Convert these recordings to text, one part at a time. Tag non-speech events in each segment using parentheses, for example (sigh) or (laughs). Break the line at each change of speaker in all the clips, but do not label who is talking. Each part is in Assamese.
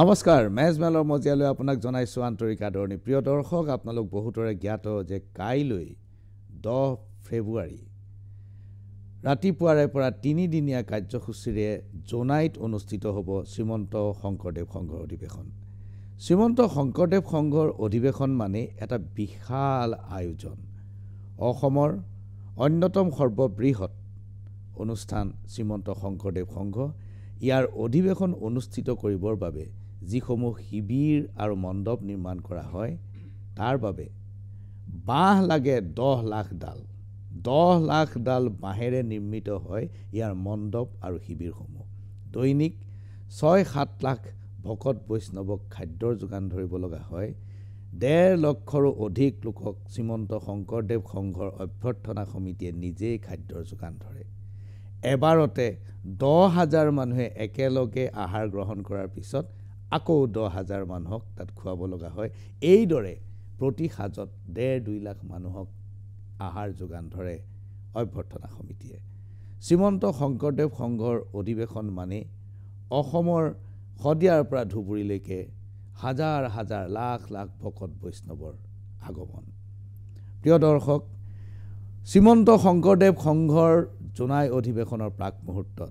নমস্কাৰ মেজমেলৰ মজিয়ালৈ আপোনাক জনাইছোঁ আন্তৰিক আদৰণি প্ৰিয় দৰ্শক আপোনালোক বহুতৰে জ্ঞাত যে কাইলৈ দহ ফেব্ৰুৱাৰী ৰাতিপুৱাৰে পৰা তিনিদিনীয়া কাৰ্যসূচীৰে জোনাইত অনুষ্ঠিত হ'ব শ্ৰীমন্ত শংকৰদেৱ সংঘৰ অধিৱেশন শ্ৰীমন্ত শংকৰদেৱ সংঘৰ অধিৱেশন মানেই এটা বিশাল আয়োজন অসমৰ অন্যতম সৰ্ববৃহৎ অনুষ্ঠান শ্ৰীমন্ত শংকৰদেৱ সংঘ ইয়াৰ অধিৱেশন অনুষ্ঠিত কৰিবৰ বাবে যিসমূহ শিবিৰ আৰু মণ্ডপ নিৰ্মাণ কৰা হয় তাৰ বাবে বাঁহ লাগে দহ লাখ ডাল দহ লাখ ডাল বাঁহেৰে নিৰ্মিত হয় ইয়াৰ মণ্ডপ আৰু শিবিৰসমূহ দৈনিক ছয় সাত লাখ ভকত বৈষ্ণৱক খাদ্যৰ যোগান ধৰিব লগা হয় ডেৰ লক্ষৰো অধিক লোকক শ্ৰীমন্ত শংকৰদেৱ সংঘৰ অভ্যৰ্থনা সমিতিয়ে নিজেই খাদ্যৰ যোগান ধৰে এবাৰতে দহ হাজাৰ মানুহে একেলগে আহাৰ গ্ৰহণ কৰাৰ পিছত আকৌ দহ হাজাৰ মানুহক তাত খুৱাব লগা হয় এইদৰে প্ৰতি সাজত ডেৰ দুই লাখ মানুহক আহাৰ যোগান ধৰে অভ্যৰ্থনা সমিতিয়ে শ্ৰীমন্ত শংকৰদেৱ সংঘৰ অধিৱেশন মানি অসমৰ শদিয়াৰ পৰা ধুবুৰীলৈকে হাজাৰ হাজাৰ লাখ লাখ ভকত বৈষ্ণৱৰ আগমন প্ৰিয় দৰ্শক শ্ৰীমন্ত শংকৰদেৱ সংঘৰ জোনাই অধিৱেশনৰ প্ৰাক মুহূৰ্তত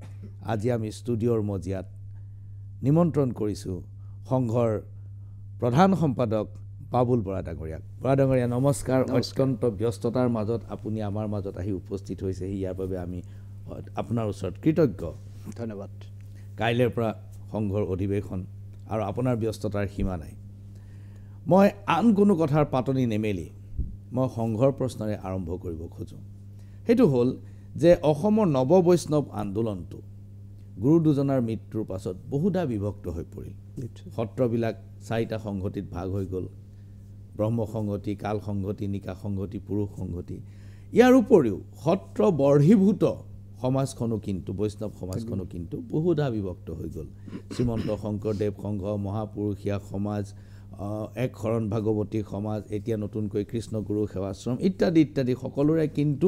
আজি আমি ষ্টুডিঅ'ৰ মজিয়াত নিমন্ত্ৰণ কৰিছোঁ সংঘৰ প্ৰধান সম্পাদক বাবুল বৰা ডাঙৰীয়াক বৰা ডাঙৰীয়া নমস্কাৰ অত্যন্ত ব্যস্ততাৰ মাজত আপুনি আমাৰ মাজত আহি উপস্থিত হৈছেহি ইয়াৰ বাবে আমি আপোনাৰ ওচৰত কৃতজ্ঞ ধন্যবাদ কাইলৈৰ পৰা সংঘৰ অধিৱেশন আৰু আপোনাৰ ব্যস্ততাৰ সীমা নাই মই আন কোনো কথাৰ পাতনি নেমেলি মই সংঘৰ প্ৰশ্নৰে আৰম্ভ কৰিব খোজোঁ সেইটো হ'ল যে অসমৰ নৱ বৈষ্ণৱ আন্দোলনটো গুৰু দুজনাৰ মৃত্যুৰ পাছত বহুধা বিভক্ত হৈ পৰিল সত্ৰবিলাক চাৰিটা সংহতিত ভাগ হৈ গ'ল ব্ৰহ্ম সংহতি কাল সংহতি নিকা সংহতি পুৰুষ সংহতি ইয়াৰ উপৰিও সত্ৰ বৰ্হীভূত সমাজখনো কিন্তু বৈষ্ণৱ সমাজখনো কিন্তু বহুধা বিভক্ত হৈ গ'ল শ্ৰীমন্ত শংকৰদেৱ সংঘ মহাপুৰুষীয়া সমাজ এক শৰণ ভাগৱতী সমাজ এতিয়া নতুনকৈ কৃষ্ণগুৰু সেৱাশ্ৰম ইত্যাদি ইত্যাদি সকলোৰে কিন্তু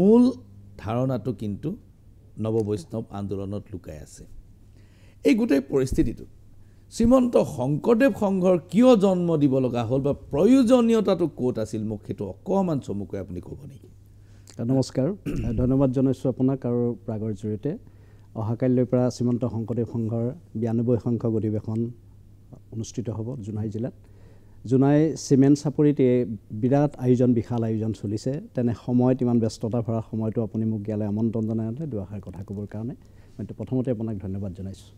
মূল ধাৰণাটো কিন্তু নৱ বৈষ্ণৱ আন্দোলনত লুকাই আছে এই গোটেই পৰিস্থিতিটোত শ্ৰীমন্ত শংকৰদেৱ সংঘৰ কিয় জন্ম দিব লগা হ'ল বা প্ৰয়োজনীয়তাটো ক'ত আছিল মোক সেইটো অকণমান চমুকৈ আপুনি ক'ব নেকি
নমস্কাৰ ধন্যবাদ জনাইছোঁ আপোনাক আৰু প্ৰাগৰ জৰিয়তে অহা অহাকালিলৈ পৰা শ্ৰীমন্ত শংকৰদেৱ সংঘৰ বিৰানব্বৈ সংখ্যক অধিৱেশন অনুষ্ঠিত হ'ব জোনাই জিলাত জোনাই চিমেণ্ট চাপৰিত এই বিৰাট আয়োজন বিশাল আয়োজন চলিছে তেনে সময়ত ইমান ব্যস্ততা ভৰা সময়তো আপুনি মোক ইয়ালৈ আমন্ত্ৰণ জনাই জনাওঁতে দুআষাৰ কথা ক'বৰ কাৰণে মই প্ৰথমতে আপোনাক ধন্যবাদ জনাইছোঁ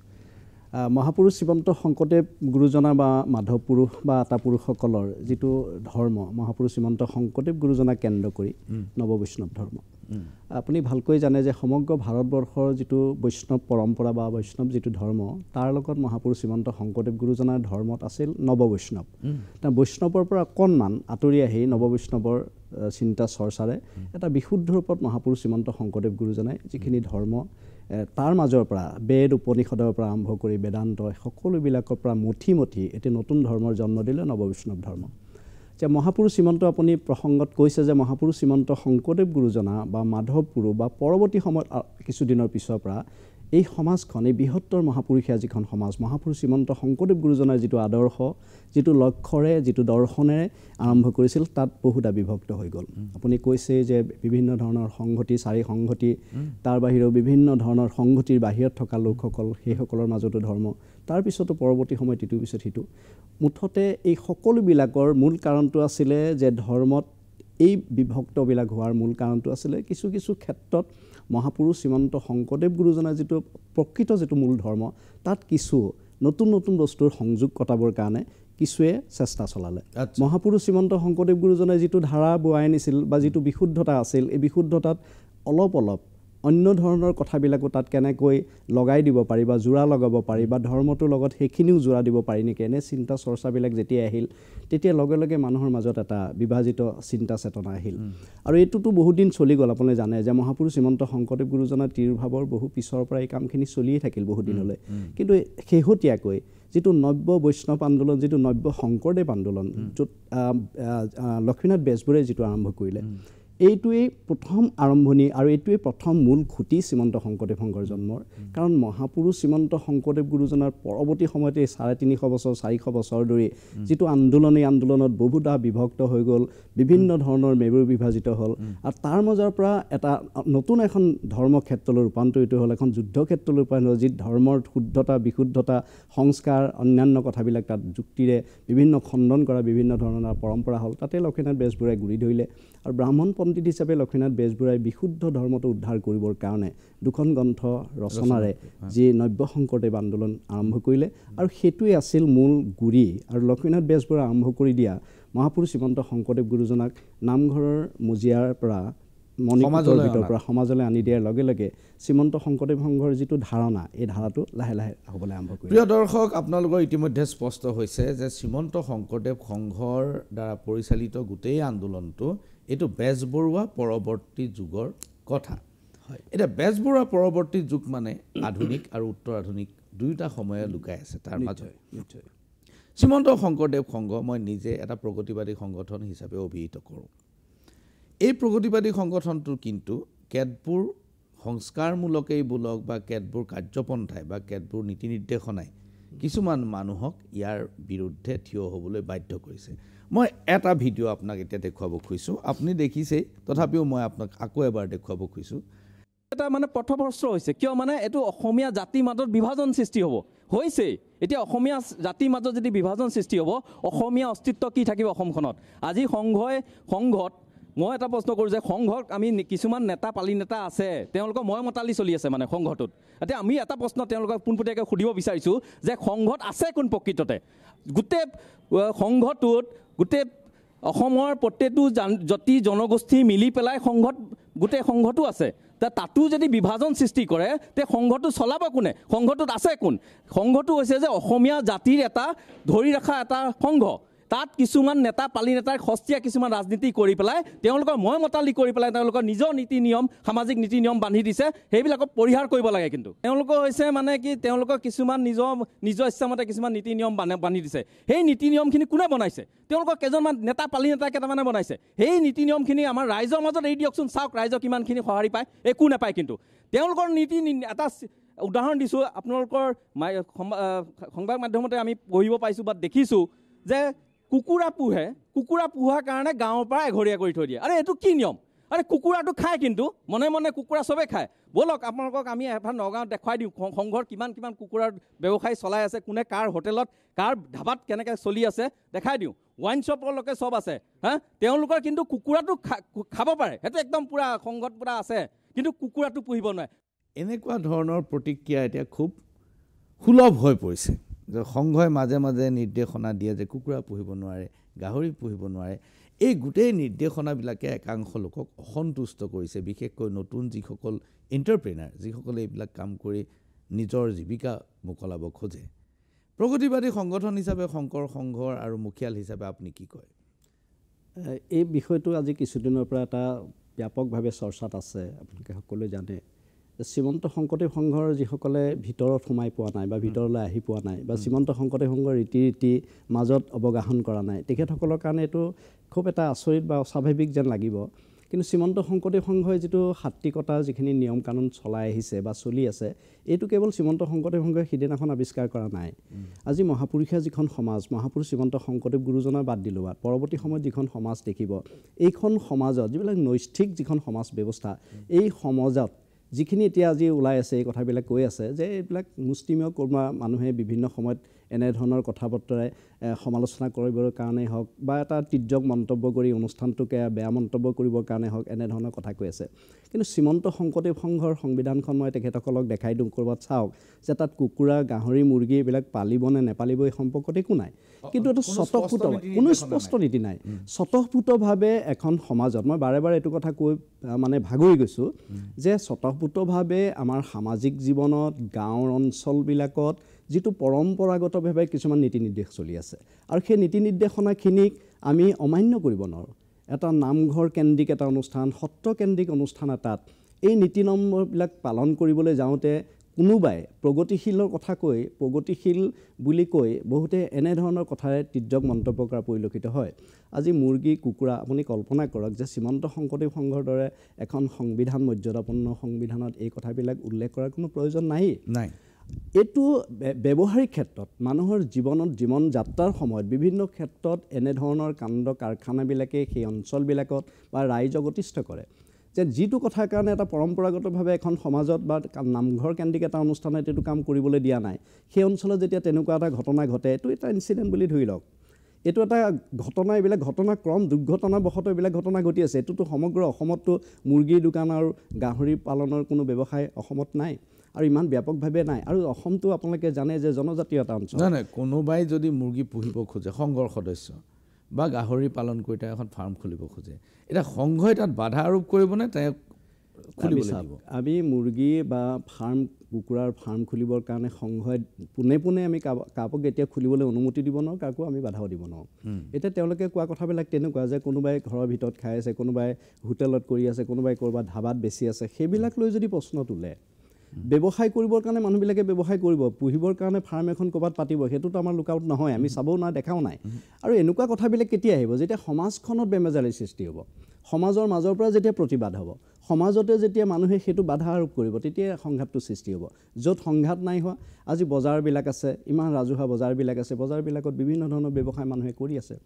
মহাপুৰুষ শ্ৰীমন্ত শংকৰদেৱ গুৰুজনা বা মাধৱ পুৰুষ বা আটা পুৰুষসকলৰ যিটো ধৰ্ম মহাপুৰুষ শ্ৰীমন্ত শংকৰদেৱ গুৰুজনা কেন্দ্ৰ কৰি নৱ বৈষ্ণৱ ধৰ্ম আপুনি ভালকৈ জানে যে সমগ্ৰ ভাৰতবৰ্ষৰ যিটো বৈষ্ণৱ পৰম্পৰা বা বৈষ্ণৱ যিটো ধৰ্ম তাৰ লগত মহাপুৰুষ শ্ৰীমন্ত শংকৰদেৱ গুৰুজনাৰ ধৰ্মত আছিল নৱ বৈষ্ণৱ বৈষ্ণৱৰ পৰা অকণমান আঁতৰি আহি নৱ বৈষ্ণৱৰ চিন্তা চৰ্চাৰে এটা বিশুদ্ধ ৰূপত মহাপুৰুষ শ্ৰীমন্ত শংকৰদেৱ গুৰুজনাই যিখিনি ধৰ্ম তাৰ মাজৰ পৰা বেদ উপনিষদৰ পৰা আৰম্ভ কৰি বেদান্ত সকলোবিলাকৰ পৰা মঠি মঠি এটি নতুন ধৰ্মৰ জন্ম দিলে নৱ বৈষ্ণৱ ধৰ্ম যে মহাপুৰুষ শ্ৰীমন্ত আপুনি প্ৰসংগত কৈছে যে মহাপুৰুষ শ্ৰীমন্ত শংকৰদেৱ গুৰুজনা বা মাধৱ গুৰু বা পৰৱৰ্তী সময়ত কিছুদিনৰ পিছৰ পৰা এই সমাজখন এই বৃহত্তৰ মহাপুৰুষে যিখন সমাজ মহাপুৰুষ শ্ৰীমন্ত শংকৰদেৱ গুৰুজনাৰ যিটো আদৰ্শ যিটো লক্ষ্যৰে যিটো দৰ্শনেৰে আৰম্ভ কৰিছিল তাত বহুতা বিভক্ত হৈ গ'ল আপুনি কৈছে যে বিভিন্ন ধৰণৰ সংহতি চাৰি সংহতি তাৰ বাহিৰেও বিভিন্ন ধৰণৰ সংহতিৰ বাহিৰত থকা লোকসকল সেইসকলৰ মাজতো ধৰ্ম তাৰপিছতো পৰৱৰ্তী সময়ত ইটোৰ পিছত সিটো মুঠতে এই সকলোবিলাকৰ মূল কাৰণটো আছিলে যে ধৰ্মত এই বিভক্তবিলাক হোৱাৰ মূল কাৰণটো আছিলে কিছু কিছু ক্ষেত্ৰত মহাপুৰুষ শ্ৰীমন্ত শংকৰদেৱ গুৰুজনাৰ যিটো প্ৰকৃত যিটো মূল ধৰ্ম তাত কিছু নতুন নতুন বস্তুৰ সংযোগ কটাবৰ কাৰণে কিছুৱে চেষ্টা চলালে মহাপুৰুষ শ্ৰীমন্ত শংকৰদেৱ গুৰুজনাই যিটো ধাৰা বোৱাই নিছিল বা যিটো বিশুদ্ধতা আছিল এই বিশুদ্ধতাত অলপ অলপ অন্য ধৰণৰ কথাবিলাকো তাত কেনেকৈ লগাই দিব পাৰি বা জোৰা লগাব পাৰি বা ধৰ্মটোৰ লগত সেইখিনিও জোৰা দিব পাৰি নেকি এনে চিন্তা চৰ্চাবিলাক যেতিয়া আহিল তেতিয়া লগে লগে মানুহৰ মাজত এটা বিভাজিত চিন্তা চেতনা আহিল আৰু এইটোতো বহুদিন চলি গ'ল আপুনি জানে যে মহাপুৰুষ শ্ৰীমন্ত শংকৰদেৱ গুৰুজনাৰ তিৰভাৱৰ বহু পিছৰ পৰা এই কামখিনি চলিয়েই থাকিল বহুদিনলৈ কিন্তু শেহতীয়াকৈ যিটো নব্য বৈষ্ণৱ আন্দোলন যিটো নব্য শংকৰদেৱ আন্দোলন য'ত লক্ষ্মীনাথ বেজবৰুৱাই যিটো আৰম্ভ কৰিলে এইটোৱেই প্ৰথম আৰম্ভণি আৰু এইটোৱেই প্ৰথম মূল খুঁটি শ্ৰীমন্ত শংকৰদেৱ শংকৰ জন্মৰ কাৰণ মহাপুৰুষ শ্ৰীমন্ত শংকৰদেৱ গুৰুজনাৰ পৰৱৰ্তী সময়তে চাৰে তিনিশ বছৰ চাৰিশ বছৰ ধৰি যিটো আন্দোলন এই আন্দোলনত বহুতা বিভক্ত হৈ গ'ল বিভিন্ন ধৰণৰ মেৰু বিভাজিত হ'ল আৰু তাৰ মাজৰ পৰা এটা নতুন এখন ধৰ্মক্ষেত্ৰলৈ ৰূপান্তৰিত হ'ল এখন যুদ্ধক্ষেত্ৰলৈ ৰূপান্তৰিত হ'ল যি ধৰ্মৰ শুদ্ধতা বিশুদ্ধতা সংস্কাৰ অন্যান্য কথাবিলাক তাত যুক্তিৰে বিভিন্ন খণ্ডন কৰা বিভিন্ন ধৰণৰ পৰম্পৰা হ'ল তাতে লক্ষ্মীনাথ বেজবৰুৱাই গুৰি ধৰিলে আৰু ব্ৰাহ্মণ পন্থিত হিচাপে লক্ষ্মীনাথ বেজবৰুৱাই বিশুদ্ধ ধৰ্মটো উদ্ধাৰ কৰিবৰ কাৰণে দুখন গ্ৰন্থ ৰচনাৰে যি নব্য শংকৰদেৱ আন্দোলন আৰম্ভ কৰিলে আৰু সেইটোৱেই আছিল মূল গুৰি আৰু লক্ষ্মীনাথ বেজবৰুৱাই আৰম্ভ কৰি দিয়া মহাপুৰুষ শ্ৰীমন্ত শংকৰদেৱ গুৰুজনাক নামঘৰৰ মজিয়াৰ পৰা মণিকৰ পৰা সমাজলৈ আনি দিয়াৰ লগে লগে শ্ৰীমন্ত শংকৰদেৱ সংঘৰ যিটো ধাৰণা এই ধাৰাটো লাহে লাহে হ'বলৈ আৰম্ভ কৰিছে প্ৰিয় দৰ্শক আপোনালোকৰ
ইতিমধ্যে স্পষ্ট হৈছে যে শ্ৰীমন্ত শংকৰদেৱ সংঘৰ দ্বাৰা পৰিচালিত গোটেই আন্দোলনটো এইটো বেজবৰুৱা পৰৱৰ্তী যুগৰ কথা হয় এতিয়া বেজবৰুৱা পৰৱৰ্তী যুগ মানে আধুনিক আৰু উত্তৰ আধুনিক দুয়োটা সময়ে লুকাই আছে তাৰ মাজত শ্ৰীমন্ত শংকৰদেৱ সংঘ মই নিজে এটা প্ৰগতিবাদী সংগঠন হিচাপে অভিহিত কৰোঁ এই প্ৰগতিবাদী সংগঠনটো কিন্তু কেতবোৰ সংস্কাৰমূলকেই বোলক বা কেতবোৰ কাৰ্যপন্থাই বা কেতবোৰ নীতি নিৰ্দেশনাই কিছুমান মানুহক ইয়াৰ বিৰুদ্ধে থিয় হ'বলৈ বাধ্য কৰিছে মই এটা ভিডিঅ' আপোনাক এতিয়া দেখুৱাব
খুজিছোঁ আপুনি দেখিছেই তথাপিও মই আপোনাক আকৌ এবাৰ দেখুৱাব খুজিছোঁ এটা মানে পথভ্ৰষ্ট হৈছে কিয় মানে এইটো অসমীয়া জাতিৰ মাজত বিভাজন সৃষ্টি হ'ব হৈছেই এতিয়া অসমীয়া জাতিৰ মাজত যদি বিভাজন সৃষ্টি হ'ব অসমীয়া অস্তিত্ব কি থাকিব অসমখনত আজি সংঘই সংঘত মই এটা প্ৰশ্ন কৰোঁ যে সংঘত আমি কিছুমান নেতা পালি নেতা আছে তেওঁলোকৰ মই মতালি চলি আছে মানে সংঘটোত এতিয়া আমি এটা প্ৰশ্ন তেওঁলোকক পোনপটীয়াকৈ সুধিব বিচাৰিছোঁ যে সংঘত আছে কোন প্ৰকৃততে গোটেই সংঘটোত গোটেই অসমৰ প্ৰত্যেকটো জাতি জনগোষ্ঠী মিলি পেলাই সংঘত গোটেই সংঘটো আছে তাতো যদি বিভাজন সৃষ্টি কৰে তে সংঘটো চলাব কোনে সংঘটোত আছে কোন সংঘটো হৈছে যে অসমীয়া জাতিৰ এটা ধৰি ৰখা এটা সংঘ তাত কিছুমান নেতা পালি নেতাই সস্তীয়া কিছুমান ৰাজনীতি কৰি পেলাই তেওঁলোকৰ মই মতালি কৰি পেলাই তেওঁলোকৰ নিজৰ নীতি নিয়ম সামাজিক নীতি নিয়ম বান্ধি দিছে সেইবিলাকক পৰিহাৰ কৰিব লাগে কিন্তু তেওঁলোকৰ হৈছে মানে কি তেওঁলোকৰ কিছুমান নিজৰ নিজৰ ইচ্ছামতে কিছুমান নীতি নিয়ম বান্ধি দিছে সেই নীতি নিয়মখিনি কোনে বনাইছে তেওঁলোকৰ কেইজনমান নেতা পালি নেতা কেইটামানে বনাইছে সেই নীতি নিয়মখিনি আমাৰ ৰাইজৰ মাজত এৰি দিয়কচোন চাওক ৰাইজক কিমানখিনি সঁহাৰি পায় একো নাপায় কিন্তু তেওঁলোকৰ নীতি এটা উদাহৰণ দিছোঁ আপোনালোকৰ সংবাদ মাধ্যমতে আমি পঢ়িব পাইছোঁ বা দেখিছোঁ যে কুকুৰা পোহে কুকুৰা পোহাৰ কাৰণে গাঁৱৰ পৰা এঘৰীয়া কৰি থৈ দিয়ে আৰে এইটো কি নিয়ম আৰে কুকুৰাটো খায় কিন্তু মনে মনে কুকুৰা চবেই খায় ব'লক আপোনালোকক আমি এফাল নগাঁৱত দেখুৱাই দিওঁ সংঘৰ কিমান কিমান কুকুৰাৰ ব্যৱসায় চলাই আছে কোনে কাৰ হোটেলত কাৰ ধাবাত কেনেকৈ চলি আছে দেখাই দিওঁ ৱাইন শ্বপৰ চব আছে হা তেওঁলোকৰ কিন্তু কুকুৰাটো খা খাব পাৰে সেইটো একদম পূৰা সংঘত পূৰা আছে কিন্তু কুকুৰাটো পুহিব নোৱাৰে
এনেকুৱা ধৰণৰ প্ৰতিক্ৰিয়া এতিয়া খুব সুলভ হৈ পৰিছে যে সংঘই মাজে মাজে নিৰ্দেশনা দিয়ে যে কুকুৰা পুহিব নোৱাৰে গাহৰি পুহিব নোৱাৰে এই গোটেই নিৰ্দেশনাবিলাকে একাংশ লোকক অসন্তুষ্ট কৰিছে বিশেষকৈ নতুন যিসকল এণ্টাৰপ্ৰেনাৰ যিসকলে এইবিলাক কাম কৰি নিজৰ জীৱিকা মোকলাব খোজে প্ৰগতিবাদী সংগঠন হিচাপে শংকৰ সংঘৰ আৰু মুখিয়াল হিচাপে আপুনি কি কয়
এই বিষয়টো আজি কিছুদিনৰ পৰা এটা ব্যাপকভাৱে চৰ্চাত আছে আপোনালোকে সকলোৱে জানে শ্ৰীমন্ত শংকৰদেৱ সংঘৰ যিসকলে ভিতৰত সোমাই পোৱা নাই বা ভিতৰলৈ আহি পোৱা নাই বা শ্ৰীমন্ত শংকৰদেৱ সংঘৰ ৰীতি ৰীতি মাজত অৱগাহন কৰা নাই তেখেতসকলৰ কাৰণে এইটো খুব এটা আচৰিত বা অস্বাভাৱিক যেন লাগিব কিন্তু শ্ৰীমন্ত শংকৰদেৱ সংঘই যিটো সাত্বিকতাৰ যিখিনি নিয়ম কানুন চলাই আহিছে বা চলি আছে এইটো কেৱল শ্ৰীমন্ত শংকৰদেৱ সংঘই সিদিনাখন আৱিষ্কাৰ কৰা নাই আজি মহাপুৰুষে যিখন সমাজ মহাপুৰুষ শ্ৰীমন্ত শংকৰদেৱ গুৰুজনাৰ বাদ দিলোঁ বা পৰৱৰ্তী সময়ত যিখন সমাজ দেখিব এইখন সমাজত যিবিলাক নৈষ্ঠিক যিখন সমাজ ব্যৱস্থা এই সমাজত যিখিনি এতিয়া আজি ওলাই আছে এই কথাবিলাক কৈ আছে যে এইবিলাক মুছলিমীয় কৰ্মা মানুহে বিভিন্ন সময়ত এনেধৰণৰ কথা বতৰাই সমালোচনা কৰিবৰ কাৰণেই হওক বা এটা তীৰ্যক মন্তব্য কৰি অনুষ্ঠানটোকে বেয়া মন্তব্য কৰিবৰ কাৰণে হওক এনেধৰণৰ কথা কৈ আছে কিন্তু শ্ৰীমন্ত শংকৰদেৱ সংঘৰ সংবিধানখন মই তেখেতসকলক দেখাই দিওঁ ক'ৰবাত চাওক যে তাত কুকুৰা গাহৰি মুৰ্গী এইবিলাক পালিব নে নেপালিব এই সম্পৰ্কত একো নাই কিন্তু এইটো স্বতঃফুট কোনো স্পষ্ট নীতি নাই স্বতঃফুটভাৱে এখন সমাজত মই বাৰে বাৰে এইটো কথা কৈ মানে ভাগৰি গৈছোঁ যে স্বতঃফুটভাৱে আমাৰ সামাজিক জীৱনত গাঁৱৰ অঞ্চলবিলাকত যিটো পৰম্পৰাগতভাৱে কিছুমান নীতি নিৰ্দেশ চলি আছে আৰু সেই নীতি নিৰ্দেশনাখিনিক আমি অমান্য কৰিব নোৱাৰোঁ এটা নামঘৰ কেন্দ্ৰিক এটা অনুষ্ঠান সত্ৰকেন্দ্ৰিক অনুষ্ঠান এটাত এই নীতি নম্বৰবিলাক পালন কৰিবলৈ যাওঁতে কোনোবাই প্ৰগতিশীলৰ কথা কৈ প্ৰগতিশীল বুলি কৈ বহুতে এনেধৰণৰ কথাৰে তীৰ্যক মন্তব্য কৰা পৰিলক্ষিত হয় আজি মুৰ্গী কুকুৰা আপুনি কল্পনা কৰক যে শ্ৰীমন্ত শংকৰদেৱ সংঘৰ দৰে এখন সংবিধান মৰ্যাদাপন্ন সংবিধানত এই কথাবিলাক উল্লেখ কৰাৰ কোনো প্ৰয়োজন নাই নাই এইটো ব্যৱহাৰিক ক্ষেত্ৰত মানুহৰ জীৱনত জীৱন যাত্ৰাৰ সময়ত বিভিন্ন ক্ষেত্ৰত এনেধৰণৰ কাণ্ড কাৰখানাবিলাকে সেই অঞ্চলবিলাকত বা ৰাইজক অতিষ্ঠ কৰে যে যিটো কথাৰ কাৰণে এটা পৰম্পৰাগতভাৱে এখন সমাজত বা নামঘৰ কেন্দ্ৰিক এটা অনুষ্ঠানত এইটো কাম কৰিবলৈ দিয়া নাই সেই অঞ্চলত যেতিয়া তেনেকুৱা এটা ঘটনা ঘটে এইটো এটা ইনচিডেণ্ট বুলি ধৰি লওক এইটো এটা ঘটনা এইবিলাক ঘটনা ক্ৰম দুৰ্ঘটনাবশতঃ এইবিলাক ঘটনা ঘটি আছে এইটোতো সমগ্ৰ অসমততো মুৰ্গীৰ দোকান আৰু গাহৰি পালনৰ কোনো ব্যৱসায় অসমত নাই আৰু ইমান ব্যাপকভাৱে নাই আৰু অসমটো আপোনালোকে জানে যে জনজাতীয় এটা অঞ্চল নাই নাই কোনোবাই
যদি মুৰ্গী পুহিব খোজে সংঘৰ সদস্য বা গাহৰি পালন কৰি তেওঁ এখন ফাৰ্ম খুলিব খোজে এতিয়া সংঘই তাত বাধা আৰোপ কৰিবনে তেওঁ
খুলিব চাব আমি মুৰ্গী বা ফাৰ্ম কুকুৰাৰ ফাৰ্ম খুলিবৰ কাৰণে সংঘই পোনে পোনে আমি কাপক এতিয়া খুলিবলৈ অনুমতি দিব নোৱাৰোঁ কাকো আমি বাধাও দিব নোৱাৰোঁ এতিয়া তেওঁলোকে কোৱা কথাবিলাক তেনেকুৱা যে কোনোবাই ঘৰৰ ভিতৰত খাই আছে কোনোবাই হোটেলত কৰি আছে কোনোবাই ক'ৰবাত ধাবাত বেছি আছে সেইবিলাক লৈ যদি প্ৰশ্ন তোলে ব্যৱসায় কৰিবৰ কাৰণে মানুহবিলাকে ব্যৱসায় কৰিব পুহিবৰ কাৰণে ফাৰ্ম এখন ক'ৰবাত পাতিব সেইটোতো আমাৰ লুকআউট নহয় আমি চাবও নাই দেখাও নাই আৰু এনেকুৱা কথাবিলাক কেতিয়া আহিব যেতিয়া সমাজখনত বেমেজালিৰ সৃষ্টি হ'ব সমাজৰ মাজৰ পৰা যেতিয়া প্ৰতিবাদ হ'ব সমাজতে যেতিয়া মানুহে সেইটো বাধা আৰোপ কৰিব তেতিয়াই সংঘাতটো সৃষ্টি হ'ব য'ত সংঘাত নাই হোৱা আজি বজাৰবিলাক আছে ইমান ৰাজহুৱা বজাৰবিলাক আছে বজাৰবিলাকত বিভিন্ন ধৰণৰ ব্যৱসায় মানুহে কৰি আছে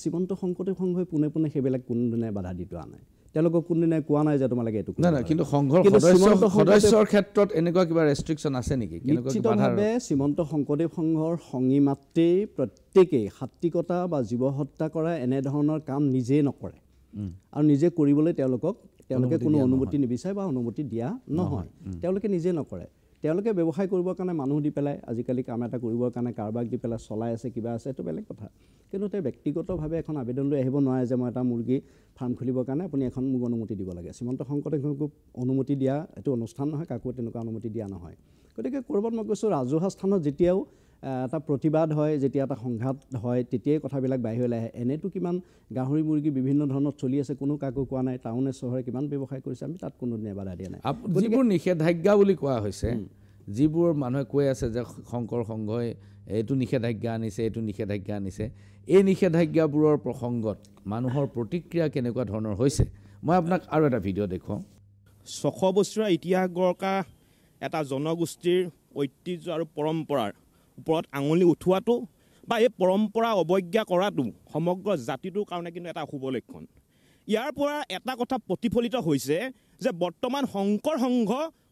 শ্ৰীমন্ত শংকৰদেৱ সংঘই পোনে পোনে সেইবিলাক কোনোধৰণে বাধা দি থোৱা নাই তেওঁলোকক কোনো কোৱা নাই যে তোমালোকে এইটো নাই কিন্তু সদস্যৰ
ক্ষেত্ৰত এনেকুৱা কিবা ৰেষ্ট্ৰিকশ্যন আছে নেকি নিশ্চিতভাৱে
শ্ৰীমন্ত শংকৰদেৱ সংঘৰ সংগী মাতৃ প্ৰত্যেকেই সাত্বিকতা বা জীৱ হত্যা কৰা এনেধৰণৰ কাম নিজেই নকৰে আৰু নিজে কৰিবলৈ তেওঁলোকক তেওঁলোকে কোনো অনুমতি নিবিচাৰে বা অনুমতি দিয়া নহয় তেওঁলোকে নিজে নকৰে তেওঁলোকে ব্যৱসায় কৰিবৰ কাৰণে মানুহ দি পেলাই আজিকালি কাম এটা কৰিবৰ কাৰণে কাৰোবাক দি পেলাই চলাই আছে কিবা আছে এইটো বেলেগ কথা কিন্তু তেওঁ ব্যক্তিগতভাৱে এখন আবেদন লৈ আহিব নোৱাৰে যে মই এটা মুৰ্গী ফাৰ্ম খুলিবৰ কাৰণে আপুনি এখন মোক অনুমতি দিব লাগে শ্ৰীমন্ত শংকৰদেৱকো অনুমতি দিয়া এইটো অনুষ্ঠান নহয় কাকো তেনেকুৱা অনুমতি দিয়া নহয় গতিকে ক'ৰবাত মই কৈছোঁ ৰাজহুৱা স্থানত যেতিয়াও এটা প্ৰতিবাদ হয় যেতিয়া এটা সংঘাত হয় তেতিয়াই কথাবিলাক বাহিৰলৈ আহে এনেতো কিমান গাহৰি মুৰ্গী বিভিন্ন ধৰণত চলি আছে কোনো কাকো কোৱা নাই টাউনে চহৰে কিমান ব্যৱসায় কৰিছে আমি তাত কোনো কোনোদিনে বাধা দিয়া নাই
যিবোৰ নিষেধাজ্ঞা বুলি কোৱা হৈছে যিবোৰ মানুহে কৈ আছে যে শংকৰ সংঘই এইটো নিষেধাজ্ঞা আনিছে এইটো নিষেধাজ্ঞা আনিছে এই নিষেধাজ্ঞাবোৰৰ প্ৰসংগত মানুহৰ প্ৰতিক্ৰিয়া কেনেকুৱা
ধৰণৰ হৈছে মই আপোনাক আৰু এটা ভিডিঅ' দেখুৱাওঁ ছশ বছৰীয়া ইতিহাস গৰকা এটা জনগোষ্ঠীৰ ঐতিহ্য আৰু পৰম্পৰাৰ ওপৰত আঙুলি উঠোৱাটো বা এই পৰম্পৰা অৱজ্ঞা কৰাটো সমগ্ৰ জাতিটোৰ কাৰণে কিন্তু এটা অশুভ লক্ষণ ইয়াৰ পৰা এটা কথা প্ৰতিফলিত হৈছে যে বৰ্তমান শংকৰ সংঘ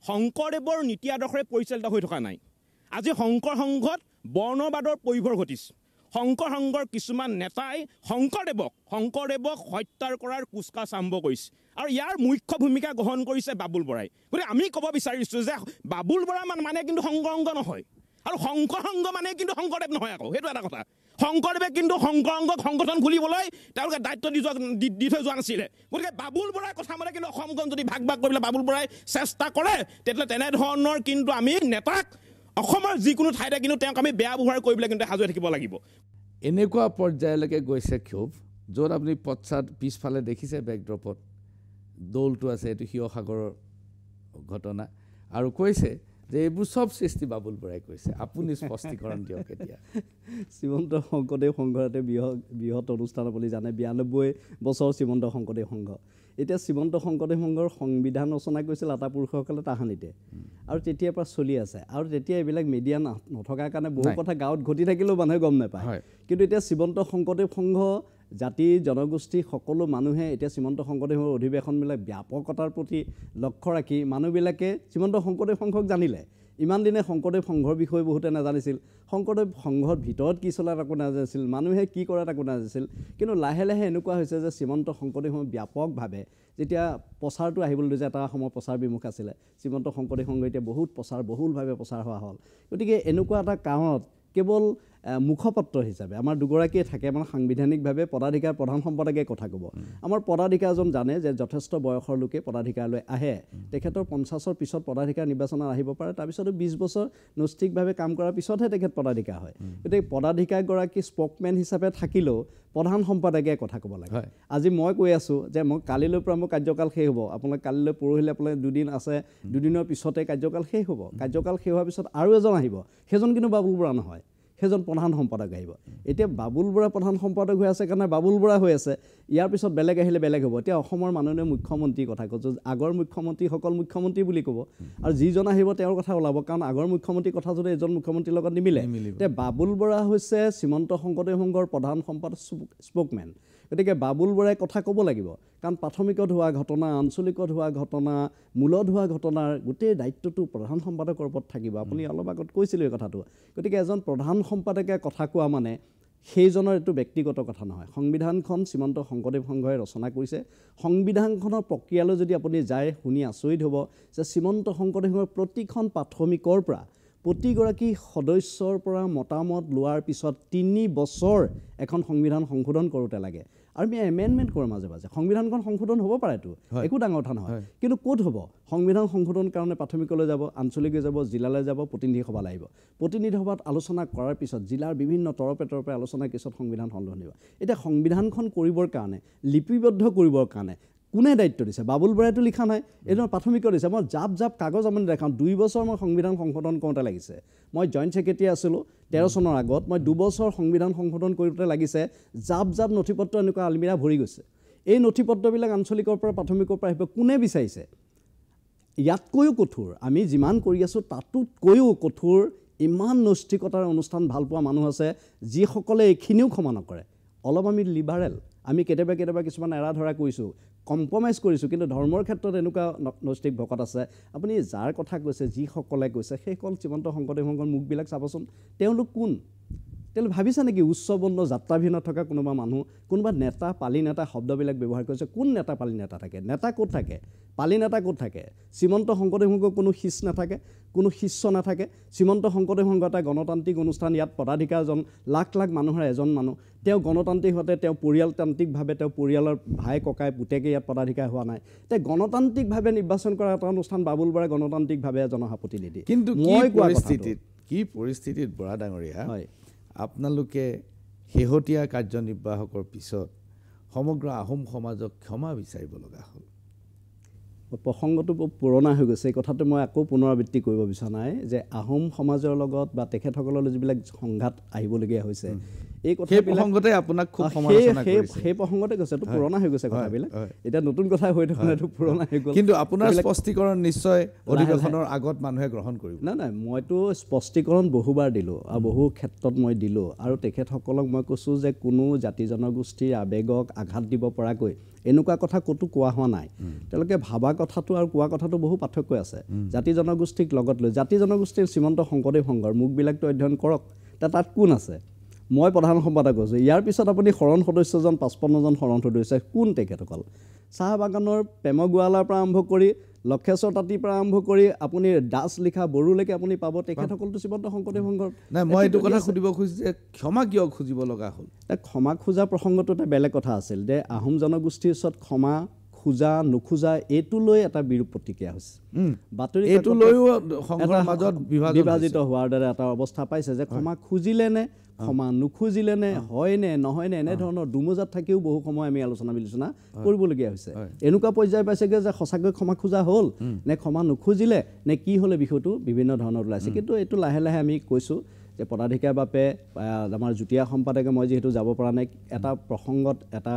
শংকৰদেৱৰ নীতি আদৰ্শৰে পৰিচালিত হৈ থকা নাই আজি শংকৰ সংঘত বৰ্ণবাদৰ পৰিভৰ ঘটিছে শংকৰ সংঘৰ কিছুমান নেতাই শংকৰদেৱক শংকৰদেৱক হত্যাৰ কৰাৰ কুচকাচ আৰম্ভ কৰিছে আৰু ইয়াৰ মুখ্য ভূমিকা গ্ৰহণ কৰিছে বাবুল বৰাই গতিকে আমি ক'ব বিচাৰিছোঁ যে বাবুল বৰা মানে কিন্তু শংকৰ সংঘ নহয় আৰু শংকৰ সংঘ মানে কিন্তু শংকৰদেৱ নহয় আকৌ সেইটো এটা কথা শংকৰদেৱে কিন্তু শংকৰ সংঘক সংগঠন খুলিবলৈ তেওঁলোকে দায়িত্ব দি যোৱা দি থৈ যোৱা নাছিলে গতিকে বাবুল বৰাই কথা মানে কিন্তু অসমখন যদি ভাগ ভাগ কৰিবলৈ বাবুল বৰাই চেষ্টা কৰে তেতিয়াহ'লে তেনেধৰণৰ কিন্তু আমি নেতাক অসমৰ যিকোনো ঠাইতে কিন্তু তেওঁক আমি বেয়া ব্যৱহাৰ কৰিবলৈ কিন্তু সাজু থাকিব লাগিব
এনেকুৱা পৰ্যায়লৈকে গৈছে ক্ষোভ য'ত আপুনি পশ্চাদ পিছফালে দেখিছে বেকড্ৰপত দৌলটো আছে এইটো শিৱসাগৰৰ ঘটনা আৰু
কৈছে যে এইবোৰ চব সৃষ্টি বাবুল বৰাই কৈছে আপুনি স্পষ্টীকৰণ দিয়ক এতিয়া (laughs) শ্ৰীমন্ত শংকৰদেৱ সংঘৰাতে বৃহৎ বৃহৎ অনুষ্ঠান বুলি জানে বিৰানব্বৈ বছৰ শ্ৰীমন্ত শংকৰদেৱ সংঘ এতিয়া শ্ৰীমন্ত শংকৰদেৱ সংঘৰ সংবিধান ৰচনা কৰিছিল আটা পুৰুষসকলে তাহানিতে আৰু তেতিয়াৰ পৰা চলি আছে আৰু তেতিয়া এইবিলাক মিডিয়া নথকাৰ কাৰণে বহু কথা গাঁৱত ঘটি থাকিলেও মানুহে গম নাপায় কিন্তু এতিয়া শ্ৰীমন্ত শংকৰদেৱ সংঘ জাতি জনগোষ্ঠী সকলো মানুহে এতিয়া শ্ৰীমন্ত শংকৰদেৱৰ অধিৱেশনবিলাক ব্যাপকতাৰ প্ৰতি লক্ষ্য ৰাখি মানুহবিলাকে শ্ৰীমন্ত শংকৰদেৱ সংঘক জানিলে ইমান দিনে শংকৰদেৱ সংঘৰ বিষয়ে বহুতে নাজানিছিল শংকৰদেৱ সংঘৰ ভিতৰত কি চলাৰ একো নাজানিছিল মানুহে কি কৰাৰ একো নাজানিছিল কিন্তু লাহে লাহে এনেকুৱা হৈছে যে শ্ৰীমন্ত শংকৰদেৱ সংঘ ব্যাপকভাৱে যেতিয়া প্ৰচাৰটো আহিবলৈ লৈছে এটা সময় প্ৰচাৰ বিমুখ আছিলে শ্ৰীমন্ত শংকৰদেৱ সংঘ এতিয়া বহুত প্ৰচাৰ বহুলভাৱে প্ৰচাৰ হোৱা হ'ল গতিকে এনেকুৱা এটা কাৰণত কেৱল মুখপত্ৰ হিচাপে আমাৰ দুগৰাকীয়ে থাকে মানে সাংবিধানিকভাৱে পদাধিকাৰ প্ৰধান সম্পাদকে কথা ক'ব আমাৰ পদাধিকাৰজন জানে যে যথেষ্ট বয়সৰ লোকে পদাধিকাৰলৈ আহে তেখেতৰ পঞ্চাছৰ পিছত পদাধিকাৰ নিৰ্বাচনত আহিব পাৰে তাৰপিছতো বিছ বছৰ নৈষ্ঠিকভাৱে কাম কৰাৰ পিছতহে তেখেত পদাধিকাৰ হয় গতিকে পদাধিকাৰগৰাকী স্পকমেন হিচাপে থাকিলেও প্ৰধান সম্পাদকে কথা ক'ব লাগে আজি মই কৈ আছোঁ যে মই কালিলৈ পৰা মোৰ কাৰ্যকাল শেষ হ'ব আপোনালোকে কালিলৈ পৰহিলৈ আপোনালোকে দুদিন আছে দুদিনৰ পিছতে কাৰ্যকাল শেষ হ'ব কাৰ্যকাল শেষ হোৱাৰ পিছত আৰু এজন আহিব সেইজন কিন্তু বাবু বৰা নহয় সেইজন প্ৰধান সম্পাদক আহিব এতিয়া বাবুল বৰা প্ৰধান সম্পাদক হৈ আছে কাৰণে বাবুল বৰা হৈ আছে ইয়াৰ পিছত বেলেগ আহিলে বেলেগ হ'ব এতিয়া অসমৰ মাননীয় মুখ্যমন্ত্ৰীৰ কথা কৈছোঁ আগৰ মুখ্যমন্ত্ৰীসকল মুখ্যমন্ত্ৰী বুলি ক'ব আৰু যিজন আহিব তেওঁৰ কথা ওলাব কাৰণ আগৰ মুখ্যমন্ত্ৰীৰ কথা যদি এজন মুখ্যমন্ত্ৰীৰ লগত নিমিলে এতিয়া বাবুল বৰা হৈছে শ্ৰীমন্ত শংকৰদেৱ সংঘৰ প্ৰধান সম্পাদক স্পকমেন গতিকে বাবুল বৰাই কথা ক'ব লাগিব কাৰণ প্ৰাথমিকত হোৱা ঘটনা আঞ্চলিকত হোৱা ঘটনা মূলত হোৱা ঘটনাৰ গোটেই দায়িত্বটো প্ৰধান সম্পাদকৰ ওপৰত থাকিব আপুনি অলপ আগত কৈছিলোঁ এই কথাটো গতিকে এজন প্ৰধান সম্পাদকে কথা কোৱা মানে সেইজনৰ এইটো ব্যক্তিগত কথা নহয় সংবিধানখন শ্ৰীমন্ত শংকৰদেৱ সংঘই ৰচনা কৰিছে সংবিধানখনৰ প্ৰক্ৰিয়ালৈ যদি আপুনি যায় শুনি আচৰিত হ'ব যে শ্ৰীমন্ত শংকৰদেৱ সংঘৰ প্ৰতিখন প্ৰাথমিকৰ পৰা প্ৰতিগৰাকী সদস্যৰ পৰা মতামত লোৱাৰ পিছত তিনি বছৰ এখন সংবিধান সংশোধন কৰোঁতে লাগে আৰু আমি এমেণ্ডমেণ্ট কৰোঁ মাজে মাজে সংবিধানখন সংশোধন হ'ব পাৰেতো একো ডাঙৰ কথা নহয় কিন্তু ক'ত হ'ব সংবিধান সংশোধন কাৰণে প্ৰাথমিকলৈ যাব আঞ্চলিকলৈ যাব জিলালৈ যাব প্ৰতিনিধি সভালৈ আহিব প্ৰতিনিধি সভাত আলোচনা কৰাৰ পিছত জিলাৰ বিভিন্ন তৰপে তৰপে আলোচনাৰ পিছত সংবিধান সংশোধন দিব এতিয়া সংবিধানখন কৰিবৰ কাৰণে লিপিবদ্ধ কৰিবৰ কাৰণে কোনে দায়িত্ব দিছে বাবুল বৰাইটো লিখা নাই এইটো মই দিছে মই জাপ জাপ কাগজ আমি দেখাওঁ দুই বছৰ মই সংবিধান সংশোধন কৰোঁতে লাগিছে মই জইণ্ট ছেক্ৰেটেৰী আছিলোঁ তেৰ চনৰ আগত মই দুবছৰ সংবিধান সংশোধন কৰোঁতে লাগিছে জাপ জাপ নথি পত্ৰ এনেকুৱা আলমিৰা ভৰি গৈছে এই নথি পত্ৰবিলাক আঞ্চলিকৰ পৰা প্ৰাথমিকৰ পৰা আহিব কোনে বিচাৰিছে ইয়াতকৈও কঠোৰ আমি যিমান কৰি আছোঁ তাতোতকৈও কঠোৰ ইমান নৈষ্ঠিকতাৰ অনুষ্ঠান ভাল পোৱা মানুহ আছে যিসকলে এইখিনিও ক্ষমা নকৰে অলপ আমি লিবাৰেল আমি কেতিয়াবা কেতিয়াবা কিছুমান এৰা ধৰা কৰিছোঁ কম্প্ৰমাইজ কৰিছোঁ কিন্তু ধৰ্মৰ ক্ষেত্ৰত এনেকুৱা নৈষ্ঠিক ভকত আছে আপুনি যাৰ কথা কৈছে যিসকলে কৈছে সেইসকল শ্ৰীমন্ত শংকৰদেৱ সংঘৰ মুখবিলাক চাবচোন তেওঁলোক কোন তেওঁলোকে ভাবিছা নেকি উচ্চ উচ্চবন্ধ যাত্ৰাভিনত থকা কোনোবা মানুহ কোনোবা নেতা পালি নেতা শব্দবিলাক ব্যৱহাৰ কৰিছে কোন নেতা পালি নেতা থাকে নেতা ক'ত থাকে পালি নেতা ক'ত থাকে শ্ৰীমন্ত শংকৰদেৱ সংঘ কোনো শিষ্য নাথাকে কোনো শিষ্য নাথাকে শ্ৰীমন্ত শংকৰদেৱ সংঘ এটা গণতান্ত্ৰিক অনুষ্ঠান ইয়াত পদাধিকাৰজন লাখ লাখ মানুহৰ এজন মানুহ তেওঁ গণতান্ত্ৰিক হওঁতে তেওঁ পৰিয়ালতান্ত্ৰিকভাৱে তেওঁ পৰিয়ালৰ ভাই ককাই পুতেকে ইয়াত পদাধিকাৰ হোৱা নাই তেওঁ গণতান্ত্ৰিকভাৱে নিৰ্বাচন কৰা এটা অনুষ্ঠান বাবুল বৰাই গণতান্ত্ৰিকভাৱে জনসভাপতি নিদিয়ে কিন্তু মই কোৱা পৰিস্থিতিত
কি পৰিস্থিতিত বৰা ডাঙৰীয়া হয় আপোনালোকে শেহতীয়া কাৰ্যনিৰ্বাহকৰ পিছত সমগ্ৰ আহোম সমাজক ক্ষমা বিচাৰিব লগা হ'ল
প্ৰসংগটো বহুত পুৰণা হৈ গৈছে এই কথাটো মই আকৌ পুনৰাবৃত্তি কৰিব বিচৰা নাই যে আহোম সমাজৰ লগত বা তেখেতসকললৈ যিবিলাক সংঘাত আহিবলগীয়া হৈছে এই কথাটো আপোনাক সেই প্ৰসংগতে কৈছে পুৰণা হৈ গৈছে কথাবিলাক এতিয়া নতুন কথা হৈ থকা এইটো পুৰণা হৈ গ'ল কিন্তু আপোনাৰ স্পষ্টীকৰণ নিশ্চয় অধিৱেশনৰ আগত মানুহে গ্ৰহণ কৰিব নাই নাই মইতো স্পষ্টীকৰণ বহুবাৰ দিলোঁ আৰু বহু ক্ষেত্ৰত মই দিলোঁ আৰু তেখেতসকলক মই কৈছোঁ যে কোনো জাতি জনগোষ্ঠীৰ আৱেগক আঘাত দিব পৰাকৈ এনেকুৱা কথা ক'তো কোৱা হোৱা নাই তেওঁলোকে ভাবা কথাটো আৰু কোৱা কথাটো বহু পাৰ্থক্য আছে জাতি জনগোষ্ঠীক লগত লৈ জাতি জনগোষ্ঠীৰ শ্ৰীমন্ত শংকৰদেৱ সংঘৰ মুখবিলাকতো অধ্যয়ন কৰক তে তাত কোন আছে মই প্ৰধান সম্পাদক হৈছোঁ ইয়াৰ পিছত আপুনি শৰণ সদস্যজন পঁচপন্নজন শৰণ সদস্য কোন তেখেতসকল চাহ বাগানৰ প্ৰেমগোৱালাৰ পৰা আৰম্ভ কৰি লক্ষেশ্বৰ তাঁতিৰ পৰা আৰম্ভ কৰি আপুনি দাস লিখা বড়োলৈকে আপুনি পাব তেখেতসকলতো শ্ৰীমন্ত শংকৰদেৱ সংঘত নাই মই এইটো কথা সুধিব খুজিছোঁ যে ক্ষমা কিয় খুজিব লগা হ'ল ক্ষমা খোজা প্ৰসংগটো এটা বেলেগ কথা আছিল যে আহোম জনগোষ্ঠীৰ ওচৰত ক্ষমা খোজা নোখোজা এইটো লৈ এটা বিৰূপ প্ৰতিক্ৰিয়া হৈছে বাতৰি বিভাজিত হোৱাৰ দৰে এটা অৱস্থা পাইছে যে ক্ষমা খুজিলেনে ক্ষমা নুখুজিলে নে হয়নে নহয়নে এনেধৰণৰ দুমজাত থাকিও বহু সময় আমি আলোচনা বিলোচনা কৰিবলগীয়া হৈছে এনেকুৱা পৰ্যায় পাইছেগৈ যে সঁচাকৈ ক্ষমা খোজা হ'ল নে ক্ষমা নুখুজিলে নে কি হ'লে বিষয়টো বিভিন্ন ধৰণৰ ওলাইছে কিন্তু এইটো লাহে লাহে আমি কৈছোঁ যে পদাধিকাৰ বাপে আমাৰ যুটীয়া সম্পাদকে মই যিহেতু যাব পৰা নাই এটা প্ৰসংগত এটা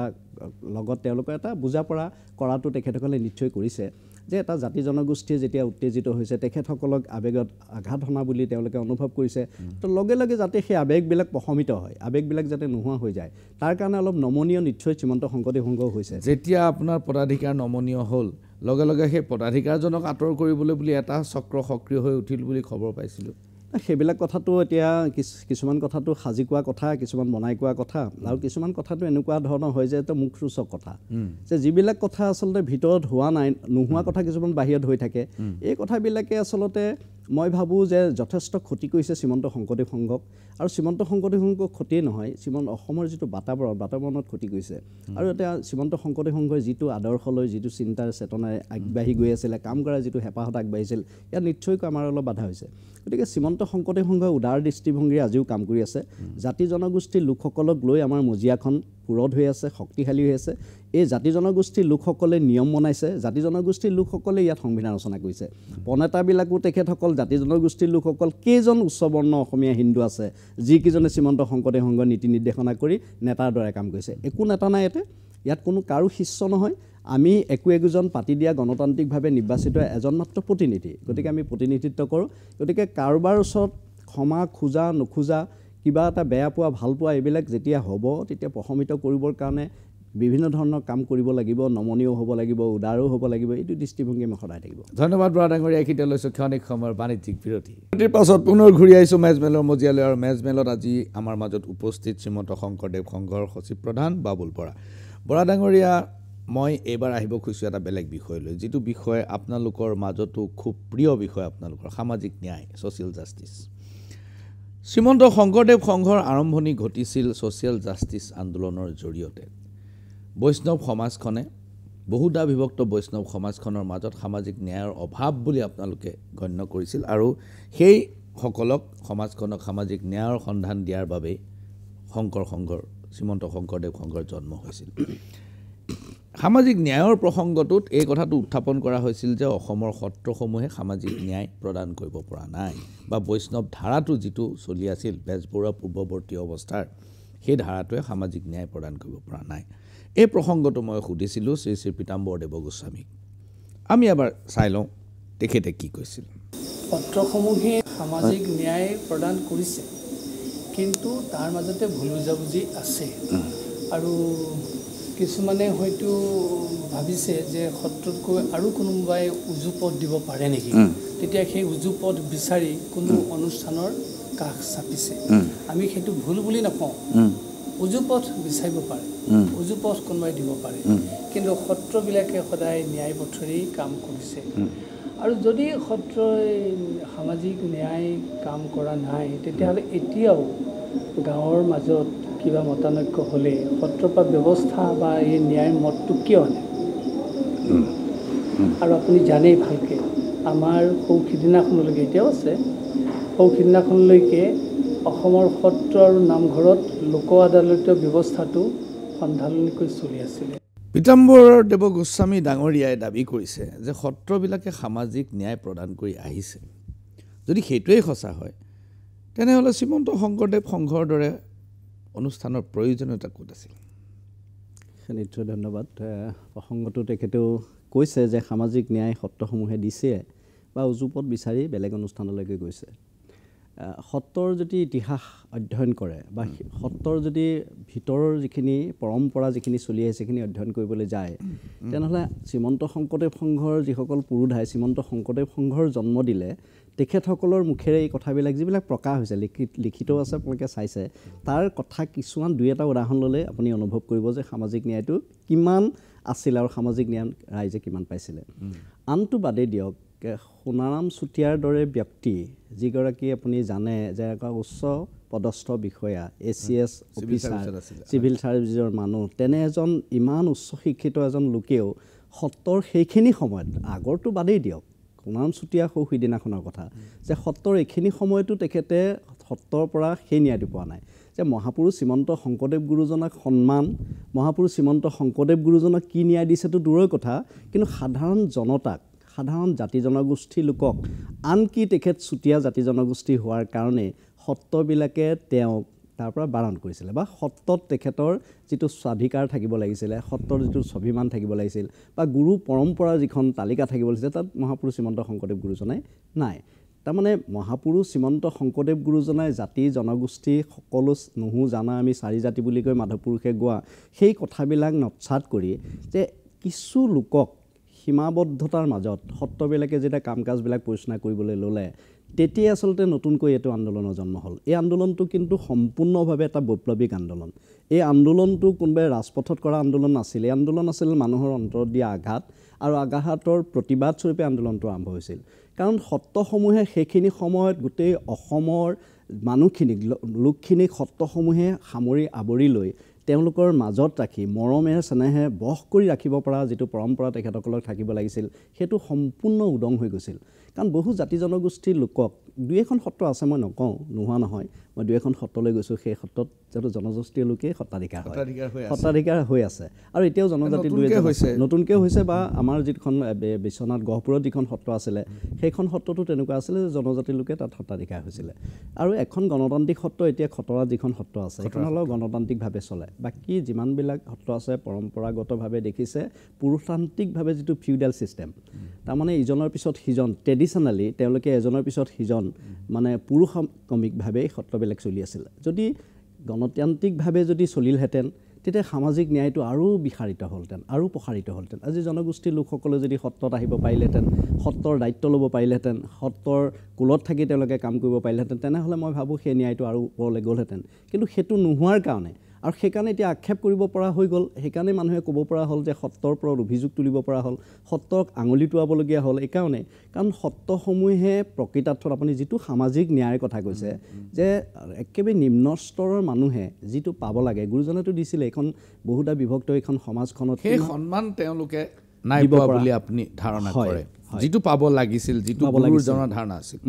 লগত তেওঁলোকে এটা বুজা পৰা কৰাটো তেখেতসকলে নিশ্চয় কৰিছে যে এটা জাতি জনগোষ্ঠীয়ে যেতিয়া উত্তেজিত হৈছে তেখেতসকলক আবেগত আঘাত হনা বুলি তেওঁলোকে অনুভৱ কৰিছে তো লগে লগে যাতে সেই আৱেগবিলাক প্ৰশমিত হয় আৱেগবিলাক যাতে নোহোৱা হৈ যায় তাৰ কাৰণে অলপ নমনীয় নিশ্চয় শ্ৰীমন্ত শংকৰদেৱ সংঘ হৈছে যেতিয়া আপোনাৰ
পদাধিকাৰ নমনীয় হ'ল লগে লগে সেই পদাধিকাৰজনক আঁতৰ কৰিবলৈ বুলি এটা চক্ৰ সক্ৰিয়
হৈ উঠিল বুলি খবৰ পাইছিলোঁ সেইবিলাক কথাটো এতিয়া কিছু কিছুমান কথাটো সাজি কোৱা কথা কিছুমান বনাই কোৱা কথা আৰু কিছুমান কথাটো এনেকুৱা ধৰণৰ হয় যে এটা মুখৰোচক কথা যে যিবিলাক কথা আচলতে ভিতৰত হোৱা নাই নোহোৱা কথা কিছুমান বাহিৰত হৈ থাকে এই কথাবিলাকে আচলতে মই ভাবোঁ যে যথেষ্ট ক্ষতি কৰিছে শ্ৰীমন্ত শংকৰদেৱ সংঘক আৰু শ্ৰীমন্ত শংকৰদেৱ সংঘ ক্ষতিয়ে নহয় শ্ৰীমন্ত অসমৰ যিটো বাতাবৰণ বাতাবৰণত ক্ষতি কৰিছে আৰু এতিয়া শ্ৰীমন্ত শংকৰদেৱ সংঘই যিটো আদৰ্শ লৈ যিটো চিন্তাৰ চেতনাই আগবাঢ়ি গৈ আছিলে কাম কৰাৰ যিটো হেঁপাহত আগবাঢ়িছিল ইয়াত নিশ্চয়কৈ আমাৰ অলপ বাধা হৈছে গতিকে শ্ৰীমন্ত শংকৰদেৱ সংঘই উদাৰ দৃষ্টিভংগীৰে আজিও কাম কৰি আছে জাতি জনগোষ্ঠীৰ লোকসকলক লৈ আমাৰ মজিয়াখন সুৰধ হৈ আছে শক্তিশালী হৈ আছে এই জাতি জনগোষ্ঠীৰ লোকসকলে নিয়ম বনাইছে জাতি জনগোষ্ঠীৰ লোকসকলে ইয়াত সংবিধান ৰচনা কৰিছে প্ৰণেতাবিলাকো তেখেতসকল জাতি জনগোষ্ঠীৰ লোকসকল কেইজন উচ্চ বৰ্ণ অসমীয়া হিন্দু আছে যিকেইজনে শ্ৰীমন্ত শংকৰদেৱ সংঘৰ নীতি নিৰ্দেশনা কৰি নেতাৰ দৰে কাম কৰিছে একো নেতা নাই ইয়াতে ইয়াত কোনো কাৰো শিষ্য নহয় আমি একো একোজন পাতি দিয়া গণতান্ত্ৰিকভাৱে নিৰ্বাচিত এজন মাত্ৰ প্ৰতিনিধি গতিকে আমি প্ৰতিনিধিত্ব কৰোঁ গতিকে কাৰোবাৰ ওচৰত ক্ষমা খোজা নোখোজা কিবা এটা বেয়া পোৱা ভাল পোৱা এইবিলাক যেতিয়া হ'ব তেতিয়া প্ৰশমিত কৰিবৰ কাৰণে বিভিন্ন ধৰণৰ কাম কৰিব লাগিব নমনীয় হ'ব লাগিব উদাৰো হ'ব লাগিব এইটো দৃষ্টিভংগী মই সদায় থাকিব
ধন্যবাদ বৰা ডাঙৰীয়া এখিতে লৈছোঁ ক্ষণিক সময়ৰ বাণিজ্যিক বিৰতি বিৰতিৰ পাছত পুনৰ ঘূৰি আহিছোঁ মেজমেলৰ মজিয়ালৈ আৰু মেজমেলত আজি আমাৰ মাজত উপস্থিত শ্ৰীমন্ত শংকৰদেৱ সংঘৰ সচিব প্ৰধান বাবুল বৰা বৰা ডাঙৰীয়া মই এইবাৰ আহিব খুজিছোঁ এটা বেলেগ বিষয় লৈ যিটো বিষয় আপোনালোকৰ মাজতো খুব প্ৰিয় বিষয় আপোনালোকৰ সামাজিক ন্যায় ছ'চিয়েল জাষ্টিছ শ্ৰীমন্ত শংকৰদেৱ সংঘৰ আৰম্ভণি ঘটিছিল ছ'চিয়েল জাষ্টিছ আন্দোলনৰ জৰিয়তে বৈষ্ণৱ সমাজখনে বহুতা বিভক্ত বৈষ্ণৱ সমাজখনৰ মাজত সামাজিক ন্যায়ৰ অভাৱ বুলি আপোনালোকে গণ্য কৰিছিল আৰু সেইসকলক সমাজখনক সামাজিক ন্যায়ৰ সন্ধান দিয়াৰ বাবেই শংকৰ সংঘৰ শ্ৰীমন্ত শংকৰদেৱ সংঘৰ জন্ম হৈছিল সামাজিক ন্যায়ৰ প্ৰসংগটোত এই কথাটো উত্থাপন কৰা হৈছিল যে অসমৰ সত্ৰসমূহে সামাজিক ন্যায় প্ৰদান কৰিব পৰা নাই বা বৈষ্ণৱ ধাৰাটো যিটো চলি আছিল বেজবৰুৱা পূৰ্বৱৰ্তী অৱস্থাৰ সেই ধাৰাটোৱে সামাজিক ন্যায় প্ৰদান কৰিব পৰা নাই এই প্ৰসংগটো মই সুধিছিলোঁ শ্ৰী শ্ৰী পীতাম্বৰ গোস্বামীক আমি এবাৰ চাই লওঁ তেখেতে কি কৈছিল
সত্ৰসমূহে সামাজিক ন্যায় প্ৰদান কৰিছে কিন্তু তাৰ মাজতে ভুল বুজাবুজি আছে আৰু কিছুমানে হয়তো ভাবিছে যে সত্ৰতকৈ আৰু কোনোবাই উজু পথ দিব পাৰে নেকি তেতিয়া সেই উজু পথ বিচাৰি কোনো অনুষ্ঠানৰ কাষ চাপিছে আমি সেইটো ভুল বুলি নকওঁ উজু পথ বিচাৰিব পাৰে উজু পথ কোনোবাই দিব পাৰে কিন্তু সত্ৰবিলাকে সদায় ন্যায় পথৰেই কাম কৰিছে আৰু যদি সত্ৰই সামাজিক ন্যায় কাম কৰা নাই তেতিয়াহ'লে এতিয়াও গাঁৱৰ মাজত কিবা মতানৈক্য হ'লে সত্ৰপা ব্যৱস্থা বা এই ন্যায়ৰ মতটো কিয় আনে আৰু আপুনি জানেই ভালকৈ আমাৰ সৌ সিদিনাখনলৈকে এতিয়াও আছে সৌ সিদিনাখনলৈকে অসমৰ সত্ৰ আৰু নামঘৰত লোক আদালতীয় ব্যৱস্থাটো সন্ধানকৈ চলি আছিলে
পীতাম্বৰ দেৱ গোস্বামী ডাঙৰীয়াই দাবী কৰিছে যে সত্ৰবিলাকে সামাজিক ন্যায় প্ৰদান কৰি আহিছে যদি সেইটোৱেই সঁচা হয় তেনেহ'লে শ্ৰীমন্ত শংকৰদেৱ সংঘৰ দৰে
অনুষ্ঠানৰ প্ৰয়োজনীয়তা ক'ত আছিল নিশ্চয় ধন্যবাদ প্ৰসংগটো তেখেতেও কৈছে যে সামাজিক ন্যায় সত্ৰসমূহে দিছে বা উজুপত বিচাৰি বেলেগ অনুষ্ঠানলৈকে গৈছে সত্ৰৰ যদি ইতিহাস অধ্যয়ন কৰে বা সত্ৰৰ যদি ভিতৰৰ যিখিনি পৰম্পৰা যিখিনি চলি আহিছে সেইখিনি অধ্যয়ন কৰিবলৈ যায় তেনেহ'লে শ্ৰীমন্ত শংকৰদেৱ সংঘৰ যিসকল পুৰুধাই শ্ৰীমন্ত শংকৰদেৱ সংঘৰ জন্ম দিলে তেখেতসকলৰ মুখেৰে এই কথাবিলাক যিবিলাক প্ৰকাশ হৈছে লিখিত লিখিতও আছে আপোনালোকে চাইছে তাৰ কথা কিছুমান দুই এটা উদাহৰণ ল'লে আপুনি অনুভৱ কৰিব যে সামাজিক ন্যায়টো কিমান আছিলে আৰু সামাজিক ন্যায় ৰাইজে কিমান পাইছিলে আনটো বাদেই দিয়ক সোণাৰাম চুতীয়াৰ দৰে ব্যক্তি যিগৰাকী আপুনি জানে যে উচ্চ পদস্থ বিষয়া A C S officer civil ছাৰ্ভিচৰ মানুহ তেনে এজন ইমান উচ্চ শিক্ষিত এজন লোকেও সত্ৰৰ সেইখিনি সময়ত আগৰটো বাদেই দিয়ক সোণাৰাম চুতীয়া সৌ সিদিনাখনৰ কথা যে সত্ৰৰ এইখিনি সময়তো তেখেতে সত্ৰৰ পৰা সেই ন্যায়টো পোৱা নাই যে মহাপুৰুষ শ্ৰীমন্ত শংকৰদেৱ গুৰুজনাক সন্মান মহাপুৰুষ শ্ৰীমন্ত শংকৰদেৱ গুৰুজনাক কি ন্যায় দিছেতো দূৰৰ কথা কিন্তু সাধাৰণ জনতাক সাধাৰণ জাতি জনগোষ্ঠী লোকক আনকি তেখেত চুতীয়া জাতি জনগোষ্ঠী হোৱাৰ কাৰণে সত্ৰবিলাকে তেওঁক তাৰ পৰা বাৰণ কৰিছিলে বা সত্ৰত তেখেতৰ যিটো স্বাধিকাৰ থাকিব লাগিছিলে সত্ৰৰ যিটো স্বাভিমান থাকিব লাগিছিল বা গুৰু পৰম্পৰাৰ যিখন তালিকা থাকিব লাগিছিলে তাত মহাপুৰুষ শ্ৰীমন্ত শংকৰদেৱ গুৰুজনাই নাই তাৰমানে মহাপুৰুষ শ্ৰীমন্ত শংকৰদেৱ গুৰুজনাই জাতি জনগোষ্ঠী সকলো নুহু জানা আমি চাৰি জাতি বুলি কৈ মাধৱপুৰুষে গোৱা সেই কথাবিলাক নৎসাত কৰি যে কিছু লোকক সীমাবদ্ধতাৰ মাজত সত্ৰবিলাকে যেতিয়া কাম কাজবিলাক পৰিচালনা কৰিবলৈ ল'লে তেতিয়াই আচলতে নতুনকৈ এইটো আন্দোলনৰ জন্ম হ'ল এই আন্দোলনটো কিন্তু সম্পূৰ্ণভাৱে এটা বৈপ্লৱিক আন্দোলন এই আন্দোলনটো কোনোবাই ৰাজপথত কৰা আন্দোলন নাছিল এই আন্দোলন আছিল মানুহৰ অন্তৰত দিয়া আঘাত আৰু আঘাতৰ প্ৰতিবাদস্বৰূপে আন্দোলনটো আৰম্ভ হৈছিল কাৰণ সত্ৰসমূহে সেইখিনি সময়ত গোটেই অসমৰ মানুহখিনিক লোকখিনিক সত্ৰসমূহে সামৰি আৱৰি লৈ তেওঁলোকৰ মাজত ৰাখি মৰমেহে চেনেহে বস কৰি ৰাখিব পৰা যিটো পৰম্পৰা তেখেতসকলক থাকিব লাগিছিল সেইটো সম্পূৰ্ণ উদং হৈ গৈছিল কাৰণ বহু জাতি জনগোষ্ঠীৰ লোকক দুই এখন সত্ৰ আছে মই নকওঁ নোহোৱা নহয় মই দুই এখন সত্ৰলৈ গৈছোঁ সেই সত্ৰত যিহেতু জনগোষ্ঠীয় লোকেই সত্ৰাধিকাৰ হয় সত্ৰাধিকাৰ হৈ আছে আৰু এতিয়াও জনজাতি দুই হৈছে নতুনকৈ হৈছে বা আমাৰ যিখন বিশ্বনাথ গহপুৰত যিখন সত্ৰ আছিলে সেইখন সত্ৰটো তেনেকুৱা আছিলে যে জনজাতি লোকে তাত সত্ৰাধিকাৰ হৈছিলে আৰু এখন গণতান্ত্ৰিক সত্ৰ এতিয়া খতৰা যিখন সত্ৰ আছে সেইখন অলপ গণতান্ত্ৰিকভাৱে চলে বাকী যিমানবিলাক সত্ৰ আছে পৰম্পৰাগতভাৱে দেখিছে পুৰুষতান্ত্ৰিকভাৱে যিটো ফিউডেল ছিষ্টেম তাৰমানে ইজনৰ পিছত সিজন ট্ৰেডি ট্ৰেডিশ্যনেলি তেওঁলোকে এজনৰ পিছত সিজন মানে পুৰুষমিকভাৱে সত্ৰবিলাক চলি আছিল যদি গণতান্ত্ৰিকভাৱে যদি চলিলহেঁতেন তেতিয়া সামাজিক ন্যায়টো আৰু বিশাৰিত হ'লহেঁতেন আৰু প্ৰসাৰিত হ'লহেঁতেন আজি জনগোষ্ঠীৰ লোকসকলে যদি সত্ৰত আহিব পাৰিলেহেঁতেন সত্ৰৰ দায়িত্ব ল'ব পাৰিলেহেঁতেন সত্ৰৰ কুলত থাকি তেওঁলোকে কাম কৰিব পাৰিলেহেঁতেন তেনেহ'লে মই ভাবোঁ সেই ন্যায়টো আৰু ওপৰলৈ গ'লহেঁতেন কিন্তু সেইটো নোহোৱাৰ কাৰণে আৰু সেইকাৰণে এতিয়া আক্ষেপ কৰিব পৰা হৈ গ'ল সেইকাৰণে মানুহে ক'ব পৰা হ'ল যে সত্ৰৰ ওপৰত অভিযোগ তুলিব পৰা হ'ল সত্ৰক আঙুলি টোৱাবলগীয়া হ'ল এইকাৰণে কাৰণ সত্ৰসমূহে প্ৰকৃতাৰ্থত আপুনি যিটো সামাজিক ন্যায়ৰ কথা কৈছে যে একেবাৰে নিম্ন স্তৰৰ মানুহে যিটো পাব লাগে গুৰুজনেতো দিছিলে এইখন বহুতা বিভক্ত এইখন সমাজখনত সেই
সন্মান তেওঁলোকে
নাই পোৱা বুলি আপুনি
ধাৰণা কৰে যিটো পাব লাগিছিল যিটো গুৰুজনৰ ধাৰণা আছিল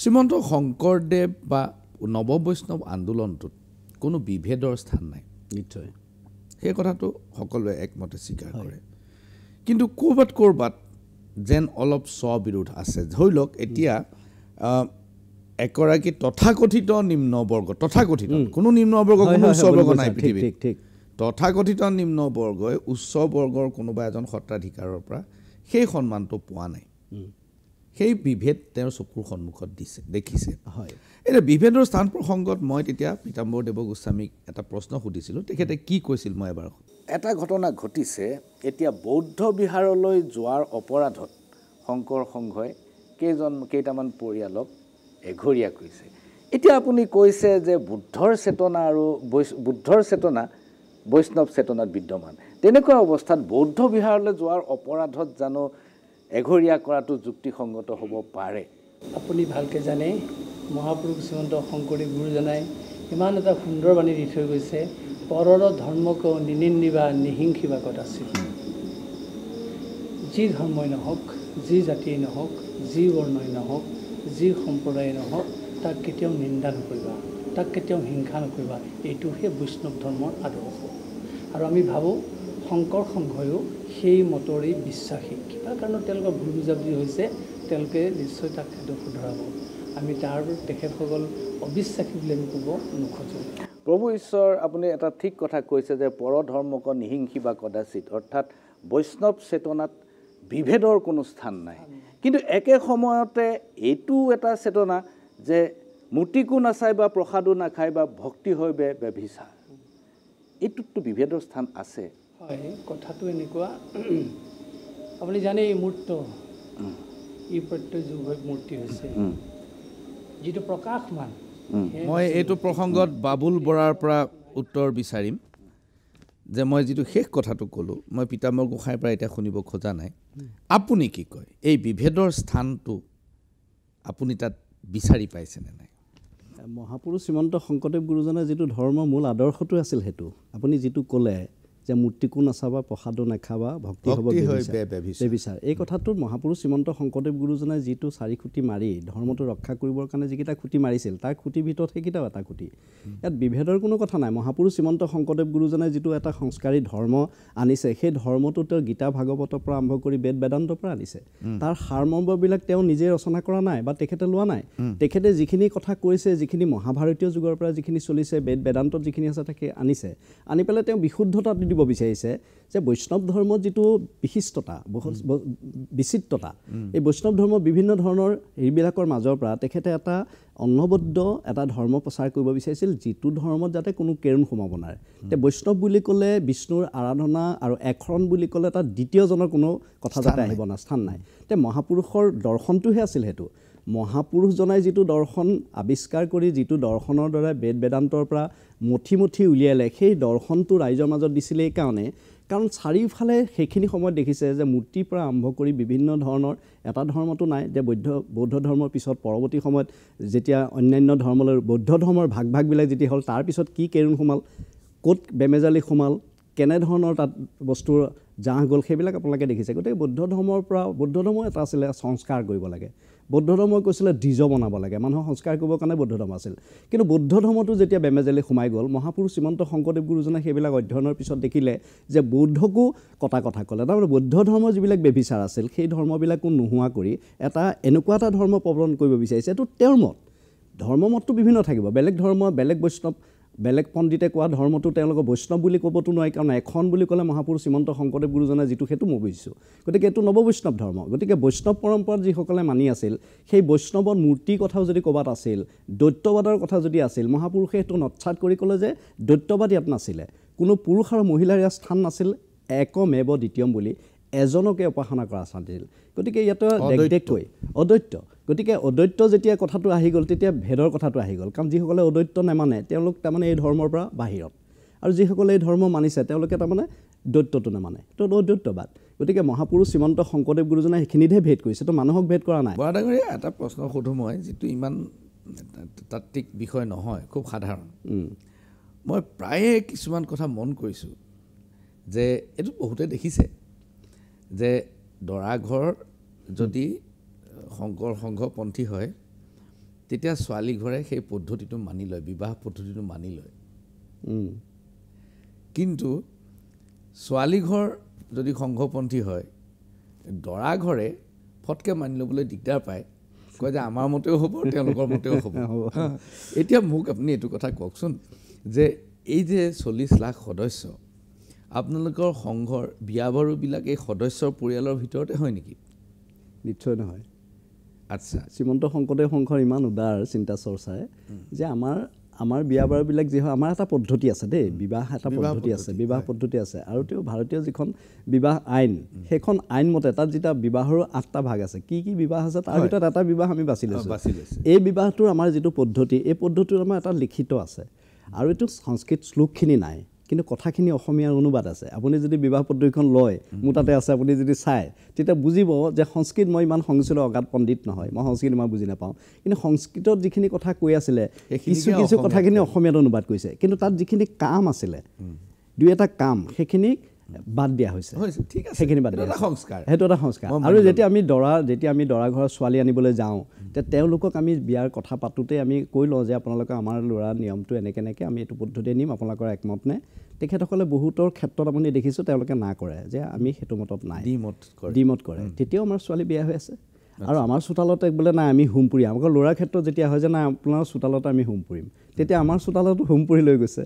শ্ৰীমন্ত শংকৰদেৱ বা নৱ বৈষ্ণৱ আন্দোলনটোত কোনো বিভেদৰ স্থান নাই নিশ্চয় সেই কথাটো সকলোৱে একমতে স্বীকাৰ কৰে কিন্তু ক'ৰবাত ক'ৰবাত যেন অলপ স্ববিৰোধ আছে ধৰি লওক এতিয়া এগৰাকী তথাকথিত নিম্ন বৰ্গ তথাকথিত কোনো নিম্নবৰ্গ কোনো উচ্চ বৰ্গ নাই পৃথিৱীত তথাকথিত নিম্ন বৰ্গই উচ্চ বৰ্গৰ কোনোবা এজন সত্ৰাধিকাৰৰ পৰা সেই সন্মানটো পোৱা নাই সেই বিভেদ তেওঁৰ চকুৰ সন্মুখত দিছে দেখিছে হয় এতিয়া বিভেদৰ স্থান প্ৰসংগত মই তেতিয়া পীতাম্বৰ দেৱ গোস্বামীক এটা প্ৰশ্ন সুধিছিলোঁ তেখেতে কি কৈছিল মই এবাৰ এটা ঘটনা ঘটিছে এতিয়া বৌদ্ধ বিহাৰলৈ যোৱাৰ অপৰাধত শংকৰ সংঘই কেইজন কেইটামান পৰিয়ালক এঘৰীয়া কৰিছে এতিয়া আপুনি কৈছে যে বুদ্ধৰ চেতনা আৰু বৈ বুদ্ধৰ চেতনা বৈষ্ণৱ চেতনাত বিদ্যমান তেনেকুৱা অৱস্থাত বৌদ্ধ বিহাৰলৈ যোৱাৰ অপৰাধত জানো এঘৰীয়া কৰাটো যুক্তিসংগত হ'ব পাৰে
আপুনি ভালকৈ জানে মহাপুৰুষ শ্ৰীমন্ত শংকৰদেৱ গুৰুজনাই ইমান এটা সুন্দৰ বাণী দি থৈ গৈছে পৰৰ ধৰ্ম ধৰ্মক নিনিন্দিবা নিহিংসিবা কত আছিল যি ধৰ্মই নহওক যি জাতিয়ে নহওক যি বৰ্ণই নহওক যি সম্প্ৰদায়েই নহওক তাক কেতিয়াও নিন্দা নকৰিবা তাক কেতিয়াও হিংসা নকৰিবা এইটোহে বৈষ্ণৱ ধৰ্মৰ আদৰ্শ আৰু আমি ভাবোঁ শংকৰ সংঘয়ো সেই মতৰেই বিশ্বাসী কিবা কাৰণত তেওঁলোকৰ ভুল বুজাবুজি হৈছে তেওঁলোকে নিশ্চয় তাক সেইটো শুধৰাব আমি তাৰ তেখেতসকল অবিশ্বাসী বুলি আমি ক'ব নোখোজোঁ প্ৰভু ঈশ্বৰ
আপুনি এটা ঠিক কথা কৈছে যে পৰ ধৰ্মক নিহিংসী বা কদাচিত অৰ্থাৎ বৈষ্ণৱ চেতনাত বিভেদৰ কোনো স্থান নাই কিন্তু একে সময়তে এইটো এটা চেতনা যে মূৰ্তিকো নাচাই বা প্ৰসাদো নাখায় বা ভক্তি হয় বে ব্যভিচাৰ এইটোতো বিভেদৰ স্থান আছে
হয় কথাটো এনেকুৱা আপুনি জানে এই মূৰ্ত ই প্ৰত্যযোগ মূৰ্তি হৈছে যিটো প্ৰকাশমান মই এইটো প্ৰসংগত
বাবুল বৰাৰ পৰা উত্তৰ বিচাৰিম যে মই যিটো শেষ কথাটো ক'লোঁ মই পিতাম্বৰ গোঁসাইৰ পৰা এতিয়া শুনিব খোজা নাই আপুনি কি কয় এই বিভেদৰ স্থানটো আপুনি তাত বিচাৰি পাইছেনে নাই
মহাপুৰুষ শ্ৰীমন্ত শংকৰদেৱ গুৰুজনাৰ যিটো ধৰ্মৰ মূল আদৰ্শটোৱে আছিল সেইটো আপুনি যিটো ক'লে যে মূৰ্তিকো নাচাবা প্ৰসাদো নাখাবা ভক্তি হ'ব বিচাৰ এই কথাটোত মহাপুৰুষ শ্ৰীমন্ত শংকৰদেৱ গুৰুজনাই যিটো চাৰি খুটি মাৰি ধৰ্মটো ৰক্ষা কৰিবৰ কাৰণে যিকেইটা খুটি মাৰিছিল তাৰ খুটিৰ ভিতৰত সেইকেইটাও এটা খুটি ইয়াত বিভেদৰ কোনো কথা নাই মহাপুৰুষ শ্ৰীমন্ত শংকৰদেৱ গুৰুজনাই যিটো এটা সংস্কাৰী ধৰ্ম আনিছে সেই ধৰ্মটো তেওঁ গীতা ভাগৱতৰ পৰা আৰম্ভ কৰি বেদ বেদান্তৰ পৰা আনিছে তাৰ সাৰমৰ্মবিলাক তেওঁ নিজে ৰচনা কৰা নাই বা তেখেতে লোৱা নাই তেখেতে যিখিনি কথা কৈছে যিখিনি মহাভাৰতীয় যুগৰ পৰা যিখিনি চলিছে বেদ বেদান্তত যিখিনি আছে তাকে আনিছে আনি পেলাই তেওঁ বিশুদ্ধতা কৰিব বিচাৰিছে যে বৈষ্ণৱ ধৰ্ম যিটো বিশিষ্টতা বিচিত্ৰতা এই বৈষ্ণৱ ধৰ্ম বিভিন্ন ধৰণৰ হেৰিবিলাকৰ মাজৰ পৰা তেখেতে এটা অন্নবদ্ধ এটা ধৰ্ম প্ৰচাৰ কৰিব বিচাৰিছিল যিটো ধৰ্মত যাতে কোনো কেৰুণ সোমাব নোৱাৰে এতিয়া বৈষ্ণৱ বুলি ক'লে বিষ্ণুৰ আৰাধনা আৰু একশৰণ বুলি ক'লে তাত দ্বিতীয়জনৰ কোনো কথা যাতে আহিব নাই স্থান নাই এতিয়া মহাপুৰুষৰ দৰ্শনটোহে আছিল সেইটো মহাপুৰুষজনাই যিটো দৰ্শন আৱিষ্কাৰ কৰি যিটো দৰ্শনৰ দ্বাৰা বেদ বেদান্তৰ পৰা মঠি মঠি উলিয়ালে সেই দৰ্শনটো ৰাইজৰ মাজত দিছিলে এইকাৰণে কাৰণ চাৰিওফালে সেইখিনি সময়ত দেখিছে যে মূৰ্তিৰ পৰা আৰম্ভ কৰি বিভিন্ন ধৰণৰ এটা ধৰ্মটো নাই যে বৌদ্ধ বৌদ্ধ ধৰ্মৰ পিছত পৰৱৰ্তী সময়ত যেতিয়া অন্যান্য ধৰ্মলৈ বৌদ্ধ ধৰ্মৰ ভাগ ভাগবিলাক যেতিয়া হ'ল তাৰপিছত কি কেৰুণ সোমাল ক'ত বেমেজালি সোমাল কেনেধৰণৰ তাত বস্তুৰ জাহ গ'ল সেইবিলাক আপোনালোকে দেখিছে গতিকে বৌদ্ধ ধৰ্মৰ পৰা বৌদ্ধ ধৰ্ম এটা আছিলে সংস্কাৰ কৰিব লাগে বৌদ্ধ ধৰ্মই কৈছিলে দ্বিজ বনাব লাগে মানুহক সংস্কাৰ কৰিবৰ কাৰণে বৌদ্ধ ধৰ্ম আছিল কিন্তু বৌদ্ধ ধৰ্মটো যেতিয়া বেমেজালি সোমাই গ'ল মহাপুৰুষ শ্ৰীমন্ত শংকৰদেৱ গুৰুজনে সেইবিলাক অধ্যয়নৰ পিছত দেখিলে যে বৌদ্ধকো কটা কথা ক'লে তাৰমানে বৌদ্ধ ধৰ্মৰ যিবিলাক ব্যভিচাৰ আছিল সেই ধৰ্মবিলাকো নোহোৱা কৰি এটা এনেকুৱা এটা ধৰ্ম প্ৰৱৰ্তন কৰিব বিচাৰিছে এইটো তেওঁৰ মত ধৰ্ম মতটো বিভিন্ন থাকিব বেলেগ ধৰ্ম বেলেগ বৈষ্ণৱ বেলেগ পণ্ডিতে কোৱা ধৰ্মটো তেওঁলোকে বৈষ্ণৱ বুলি ক'বতো নোৱাৰে কাৰণ এখন বুলি ক'লে মহাপুৰুষ শ্ৰীমন্ত শংকৰদেৱ গুৰুজনে যিটো সেইটো মই বুজিছোঁ গতিকে এইটো নৱ বৈষ্ণৱ ধৰ্ম গতিকে বৈষ্ণৱ পৰম্পৰা যিসকলে মানি আছিল সেই বৈষ্ণৱৰ মূৰ্তিৰ কথাও যদি ক'ৰবাত আছিল দৈত্যবাদৰ কথা যদি আছিল মহাপুৰুষে সেইটো নৎসাত কৰি ক'লে যে দৈত্যবাদ ইয়াত নাছিলে কোনো পুৰুষ আৰু মহিলাৰ ইয়াৰ স্থান নাছিল একমেব দ্বিতীয়ম বুলি এজনকে উপাসনা কৰা আছিল গতিকে ইয়াতে দেখদেখকৈ অদ্বৈত্য গতিকে অদত্য যেতিয়া কথাটো আহি গ'ল তেতিয়া ভেদৰ কথাটো আহি গ'ল কাৰণ যিসকলে অদত্য নেমানে তেওঁলোক তাৰমানে এই ধৰ্মৰ পৰা বাহিৰত আৰু যিসকলে এই ধৰ্ম মানিছে তেওঁলোকে তাৰমানে দত্যটো নেমানে তো অদ্বৈত্যবাদ গতিকে মহাপুৰুষ শ্ৰীমন্ত শংকৰদেৱ গুৰুজনাই সেইখিনিতহে ভেদ কৰিছে তো মানুহক ভেদ কৰা নাই বৰা ডাঙৰীয়া এটা প্ৰশ্ন সোধোঁ মই
যিটো ইমান তাত্বিক বিষয় নহয় খুব সাধাৰণ মই প্ৰায়ে কিছুমান কথা মন কৰিছোঁ যে এইটো বহুতে দেখিছে যে দৰাঘৰ যদি শংকৰ সংঘপন্থী হয় তেতিয়া ছোৱালীঘৰে সেই পদ্ধতিটো মানি লয় বিবাহ পদ্ধতিটো মানি লয় কিন্তু ছোৱালীঘৰ যদি সংঘপন্থী হয় দৰাঘৰে ফটকৈ মানি ল'বলৈ দিগদাৰ পায় কয় যে আমাৰ মতেও হ'ব তেওঁলোকৰ মতেও হ'ব (laughs) এতিয়া মোক আপুনি এইটো কথা কওকচোন যে এই যে চল্লিছ লাখ সদস্য় আপোনালোকৰ সংঘৰ বিয়া বাৰুবিলাক এই সদস্যৰ পৰিয়ালৰ ভিতৰতে হয় নেকি
নিশ্চয় নহয় আচ্ছা শ্ৰীমন্ত শংকৰদেৱ সংঘৰ ইমান উদাৰ চিন্তা চৰ্চাৰে যে আমাৰ আমাৰ বিয়া বাৰুবিলাক যি হয় আমাৰ এটা পদ্ধতি আছে দেই বিবাহ এটা পদ্ধতি আছে বিবাহ পদ্ধতি আছে আৰু তেওঁ ভাৰতীয় যিখন বিবাহ আইন সেইখন আইনমতে তাত যেতিয়া বিবাহৰো আঠটা ভাগ আছে কি কি বিবাহ আছে তাৰ ভিতৰত এটা বিবাহ আমি বাছি লৈছোঁ লৈছোঁ এই বিবাহটোৰ আমাৰ যিটো পদ্ধতি এই পদ্ধতিটো আমাৰ এটা লিখিত আছে আৰু এইটো সংস্কৃত শ্লোকখিনি নাই কিন্তু কথাখিনি অসমীয়াৰ অনুবাদ আছে আপুনি যদি বিবাহ পদ্ধতিখন লয় মোৰ তাতে আছে আপুনি যদি চায় তেতিয়া বুজিব যে সংস্কৃত মই ইমান সংস্কৃতৰ অগাত পণ্ডিত নহয় মই সংস্কৃত মই বুজি নাপাওঁ কিন্তু সংস্কৃতত যিখিনি কথা কৈ আছিলে কিছু কিছু কথাখিনি অসমীয়াত অনুবাদ কৰিছে কিন্তু তাত যিখিনি কাম আছিলে দুই এটা কাম সেইখিনিক বাদ দিয়া হৈছে ঠিক আছে সেইখিনি বাদ দিয়া সংস্কাৰ সেইটো এটা সংস্কাৰ আৰু যেতিয়া আমি দৰা যেতিয়া আমি দৰা ঘৰৰ ছোৱালী আনিবলৈ যাওঁ তেতিয়া তেওঁলোকক আমি বিয়াৰ কথা পাতোঁতেই আমি কৈ লওঁ যে আপোনালোকে আমাৰ ল'ৰাৰ নিয়মটো এনেকৈ এনেকৈ আমি এইটো পদ্ধতি নিম আপোনালোকৰ একমত নে তেখেতসকলে বহুতৰ ক্ষেত্ৰত আপুনি দেখিছোঁ তেওঁলোকে না কৰে যে আমি সেইটো মতত নাই ডিমত ডিমত কৰে তেতিয়াও আমাৰ ছোৱালী বিয়া হৈ আছে আৰু আমাৰ চোতালত বোলে নাই আমি হোম পুৰি আমাৰ ল'ৰাৰ ক্ষেত্ৰত যেতিয়া হয় যে নাই আপোনাৰ চোতালত আমি হোম পুৰিম তেতিয়া আমাৰ চোতালতো হোম পুৰি লৈ গৈছে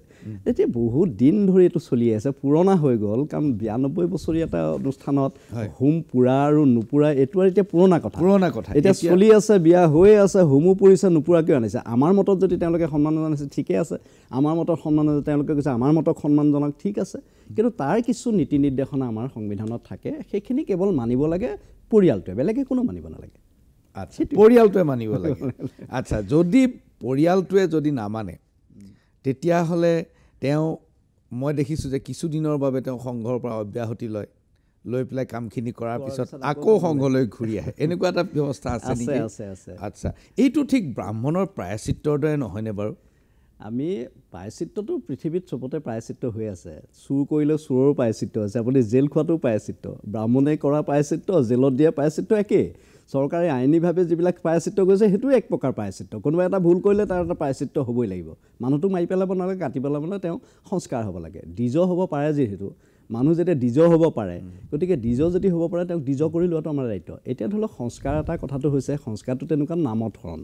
এতিয়া বহুত দিন ধৰি এইটো চলি আছে পুৰণা হৈ গ'ল কাৰণ বিৰানব্বৈ বছৰীয়া এটা অনুষ্ঠানত হোম পুৰা আৰু নোপোৰা এইটো আৰু এতিয়া পুৰণা কথা পুৰণা কথা এতিয়া চলি আছে বিয়া হৈয়ে আছে হোমো পুৰিছে নুপুৰা কিয় আনিছে আমাৰ মতত যদি তেওঁলোকে সন্মান জনাইছে ঠিকে আছে আমাৰ মতত সন্মান তেওঁলোকে কৈছে আমাৰ মতক সন্মান জনাওক ঠিক আছে কিন্তু তাৰ কিছু নীতি নিৰ্দেশনা আমাৰ সংবিধানত থাকে সেইখিনি কেৱল মানিব লাগে পৰিয়ালটোৱে বেলেগে কোনো মানিব নালাগে আচ্ছা পৰিয়ালটোৱে মানিব
লাগে আচ্ছা যদি পৰিয়ালটোৱে যদি নামানে তেতিয়াহ'লে তেওঁ মই দেখিছোঁ যে কিছুদিনৰ বাবে তেওঁ সংঘৰ পৰা অব্যাহতি লয় লৈ পেলাই কামখিনি কৰাৰ পিছত আকৌ সংঘলৈ ঘূৰি আহে এনেকুৱা এটা ব্যৱস্থা আছে আচ্ছা এইটো
ঠিক ব্ৰাহ্মণৰ প্ৰায়চিত্ৰৰ দৰে নহয়নে বাৰু আমি প্ৰায়চিত্ৰটো পৃথিৱীত চবতে প্ৰায়চিত্ৰ হৈ আছে চুৰ কৰিলেও চুৰৰ প্ৰায়চিত্ৰ আছে আপুনি জেল খোৱাটো প্ৰায়চিত্ৰ ব্ৰাহ্মণে কৰা প্ৰায়চিত্ৰ জেলত দিয়া প্ৰায়চিত্ৰ একেই চৰকাৰে আইনীভাৱে যিবিলাক প্ৰায়চিত্ৰ কৰিছে সেইটোও এক প্ৰকাৰ প্ৰায়চিত্ৰ কোনোবা এটা ভুল কৰিলে তাৰ এটা প্ৰায়চিত্ৰ হ'বই লাগিব মানুহটো মাৰি পেলাব নালাগে কাটি পেলাব নালাগে তেওঁ সংস্কাৰ হ'ব লাগে ডিজ হ'ব পাৰে যিহেতু মানুহ যেতিয়া ডিজ হ'ব পাৰে গতিকে ডিজ যদি হ'ব পাৰে তেওঁক ডিজ কৰি লোৱাটো আমাৰ দায়িত্ব এতিয়া ধৰি লওক সংস্কাৰ এটা কথাটো হৈছে সংস্কাৰটো তেনেকুৱা নামত হৰণ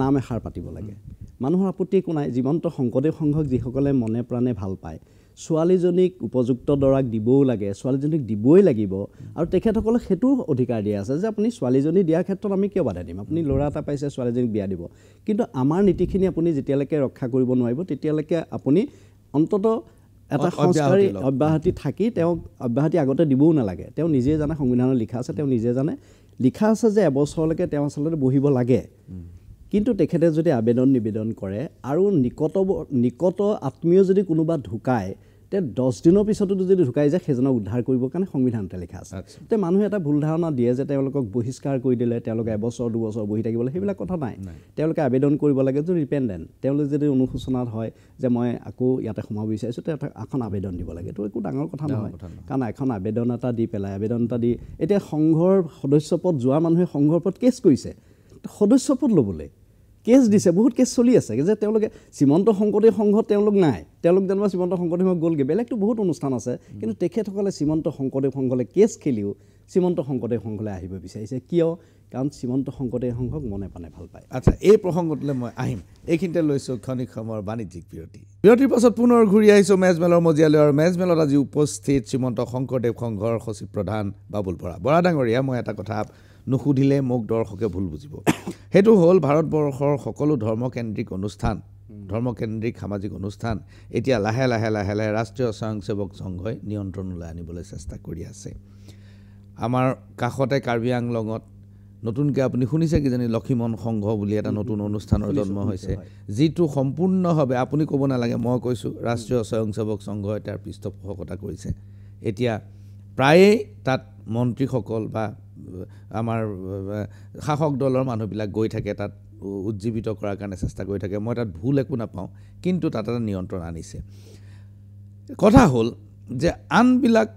নাম এষাৰ পাতিব লাগে মানুহৰ আপত্তি একো নাই জীৱন্ত শংকৰদেৱ সংঘক যিসকলে মনে প্ৰাণে ভাল পায় ছোৱালীজনীক উপযুক্ত দৰাক দিবও লাগে ছোৱালীজনীক দিবই লাগিব আৰু তেখেতসকলক সেইটো অধিকাৰ দিয়া আছে যে আপুনি ছোৱালীজনী দিয়াৰ ক্ষেত্ৰত আমি কিয় বাধা দিম আপুনি ল'ৰা এটা পাইছে ছোৱালীজনীক বিয়া দিব কিন্তু আমাৰ নীতিখিনি আপুনি যেতিয়ালৈকে ৰক্ষা কৰিব নোৱাৰিব তেতিয়ালৈকে আপুনি অন্ততঃ এটা সংস্কাৰী অব্যাহতি থাকি তেওঁক অব্যাহতি আগতে দিবও নালাগে তেওঁ নিজে জানে সংবিধানত লিখা আছে তেওঁ নিজে জানে লিখা আছে যে এবছৰলৈকে তেওঁ আচলতে বহিব লাগে কিন্তু তেখেতে যদি আবেদন নিবেদন কৰে আৰু নিকটব নিকট আত্মীয় যদি কোনোবা ঢুকায় তে দহ দিনৰ পিছতো যদি ঢুকাই যায় সেইজনক উদ্ধাৰ কৰিবৰ কাৰণে সংবিধানতে লিখা আছে তেতিয়া মানুহে এটা ভুল ধাৰণা দিয়ে যে তেওঁলোকক বহিষ্কাৰ কৰি দিলে তেওঁলোকে এবছৰ দুবছৰ বহি থাকিবলৈ সেইবিলাক কথা নাই তেওঁলোকে আবেদন কৰিব লাগে যদি ৰিপেণ্ডেণ্ট তেওঁলোকে যদি অনুশোচনাত হয় যে মই আকৌ ইয়াতে সোমাব বিচাৰিছোঁ তেওঁ এখন আবেদন দিব লাগে এইটো একো ডাঙৰ কথা নহয় কাৰণ এখন আবেদন এটা দি পেলাই আবেদন এটা দি এতিয়া সংঘৰ সদস্য পদ যোৱা মানুহে সংঘৰ ওপৰত কেছ কৰিছে সদস্যপদ ল'বলৈ কেছ দিছে বহুত কেছ চলি আছে যে তেওঁলোকে শ্ৰীমন্ত শংকৰদেৱ সংঘ তেওঁলোক নাই তেওঁলোক যেনিবা শ্ৰীমন্ত শংকৰদেৱ সংঘ গ'লগৈ বেলেগতো বহুত অনুষ্ঠান আছে কিন্তু তেখেতসকলে শ্ৰীমন্ত শংকৰদেৱ সংঘলৈ কেছ খেলিও শ্ৰীমন্ত শংকৰদেৱ সংঘলৈ আহিব বিচাৰিছে কিয় কাৰণ শ্ৰীমন্ত শংকৰদেৱ সংঘক মনে পানে ভাল পায় আচ্ছা এই প্ৰসংগটোলৈ মই আহিম এইখিনিতে লৈছোঁ ক্ষণিক সময়ৰ বাণিজ্যিক বিৰতি বিৰতিৰ পাছত পুনৰ
ঘূৰি আহিছোঁ মেজমেলৰ মজিয়ালৈ আৰু মেজমেলত আজি উপস্থিত শ্ৰীমন্ত শংকৰদেৱ সংঘৰ সচিব প্ৰধান বাবুল বৰা বৰা ডাঙৰীয়া মই এটা কথা নুসুধিলে মোক দৰ্শকে ভুল বুজিব সেইটো হ'ল ভাৰতবৰ্ষৰ সকলো ধৰ্মকেন্দ্ৰিক অনুষ্ঠান ধৰ্মকেন্দ্ৰিক সামাজিক অনুষ্ঠান এতিয়া লাহে লাহে লাহে লাহে ৰাষ্ট্ৰীয় স্বয়ংসেৱক সংঘই নিয়ন্ত্ৰণলৈ আনিবলৈ চেষ্টা কৰি আছে আমাৰ কাষতে কাৰ্বি আংলঙত নতুনকৈ আপুনি শুনিছে কিজানি লক্ষীমন সংঘ বুলি এটা নতুন অনুষ্ঠানৰ জন্ম হৈছে যিটো সম্পূৰ্ণভাৱে আপুনি ক'ব নালাগে মই কৈছোঁ ৰাষ্ট্ৰীয় স্বয়ংসেৱক সংঘই তাৰ পৃষ্ঠপোষকতা কৰিছে এতিয়া প্ৰায়েই তাত মন্ত্ৰীসকল বা আমাৰ শাসক দলৰ মানুহবিলাক গৈ থাকে তাত উজ্জীৱিত কৰাৰ কাৰণে চেষ্টা কৰি থাকে মই তাত ভুল একো নাপাওঁ কিন্তু তাত এটা নিয়ন্ত্ৰণ আনিছে কথা হ'ল যে আনবিলাক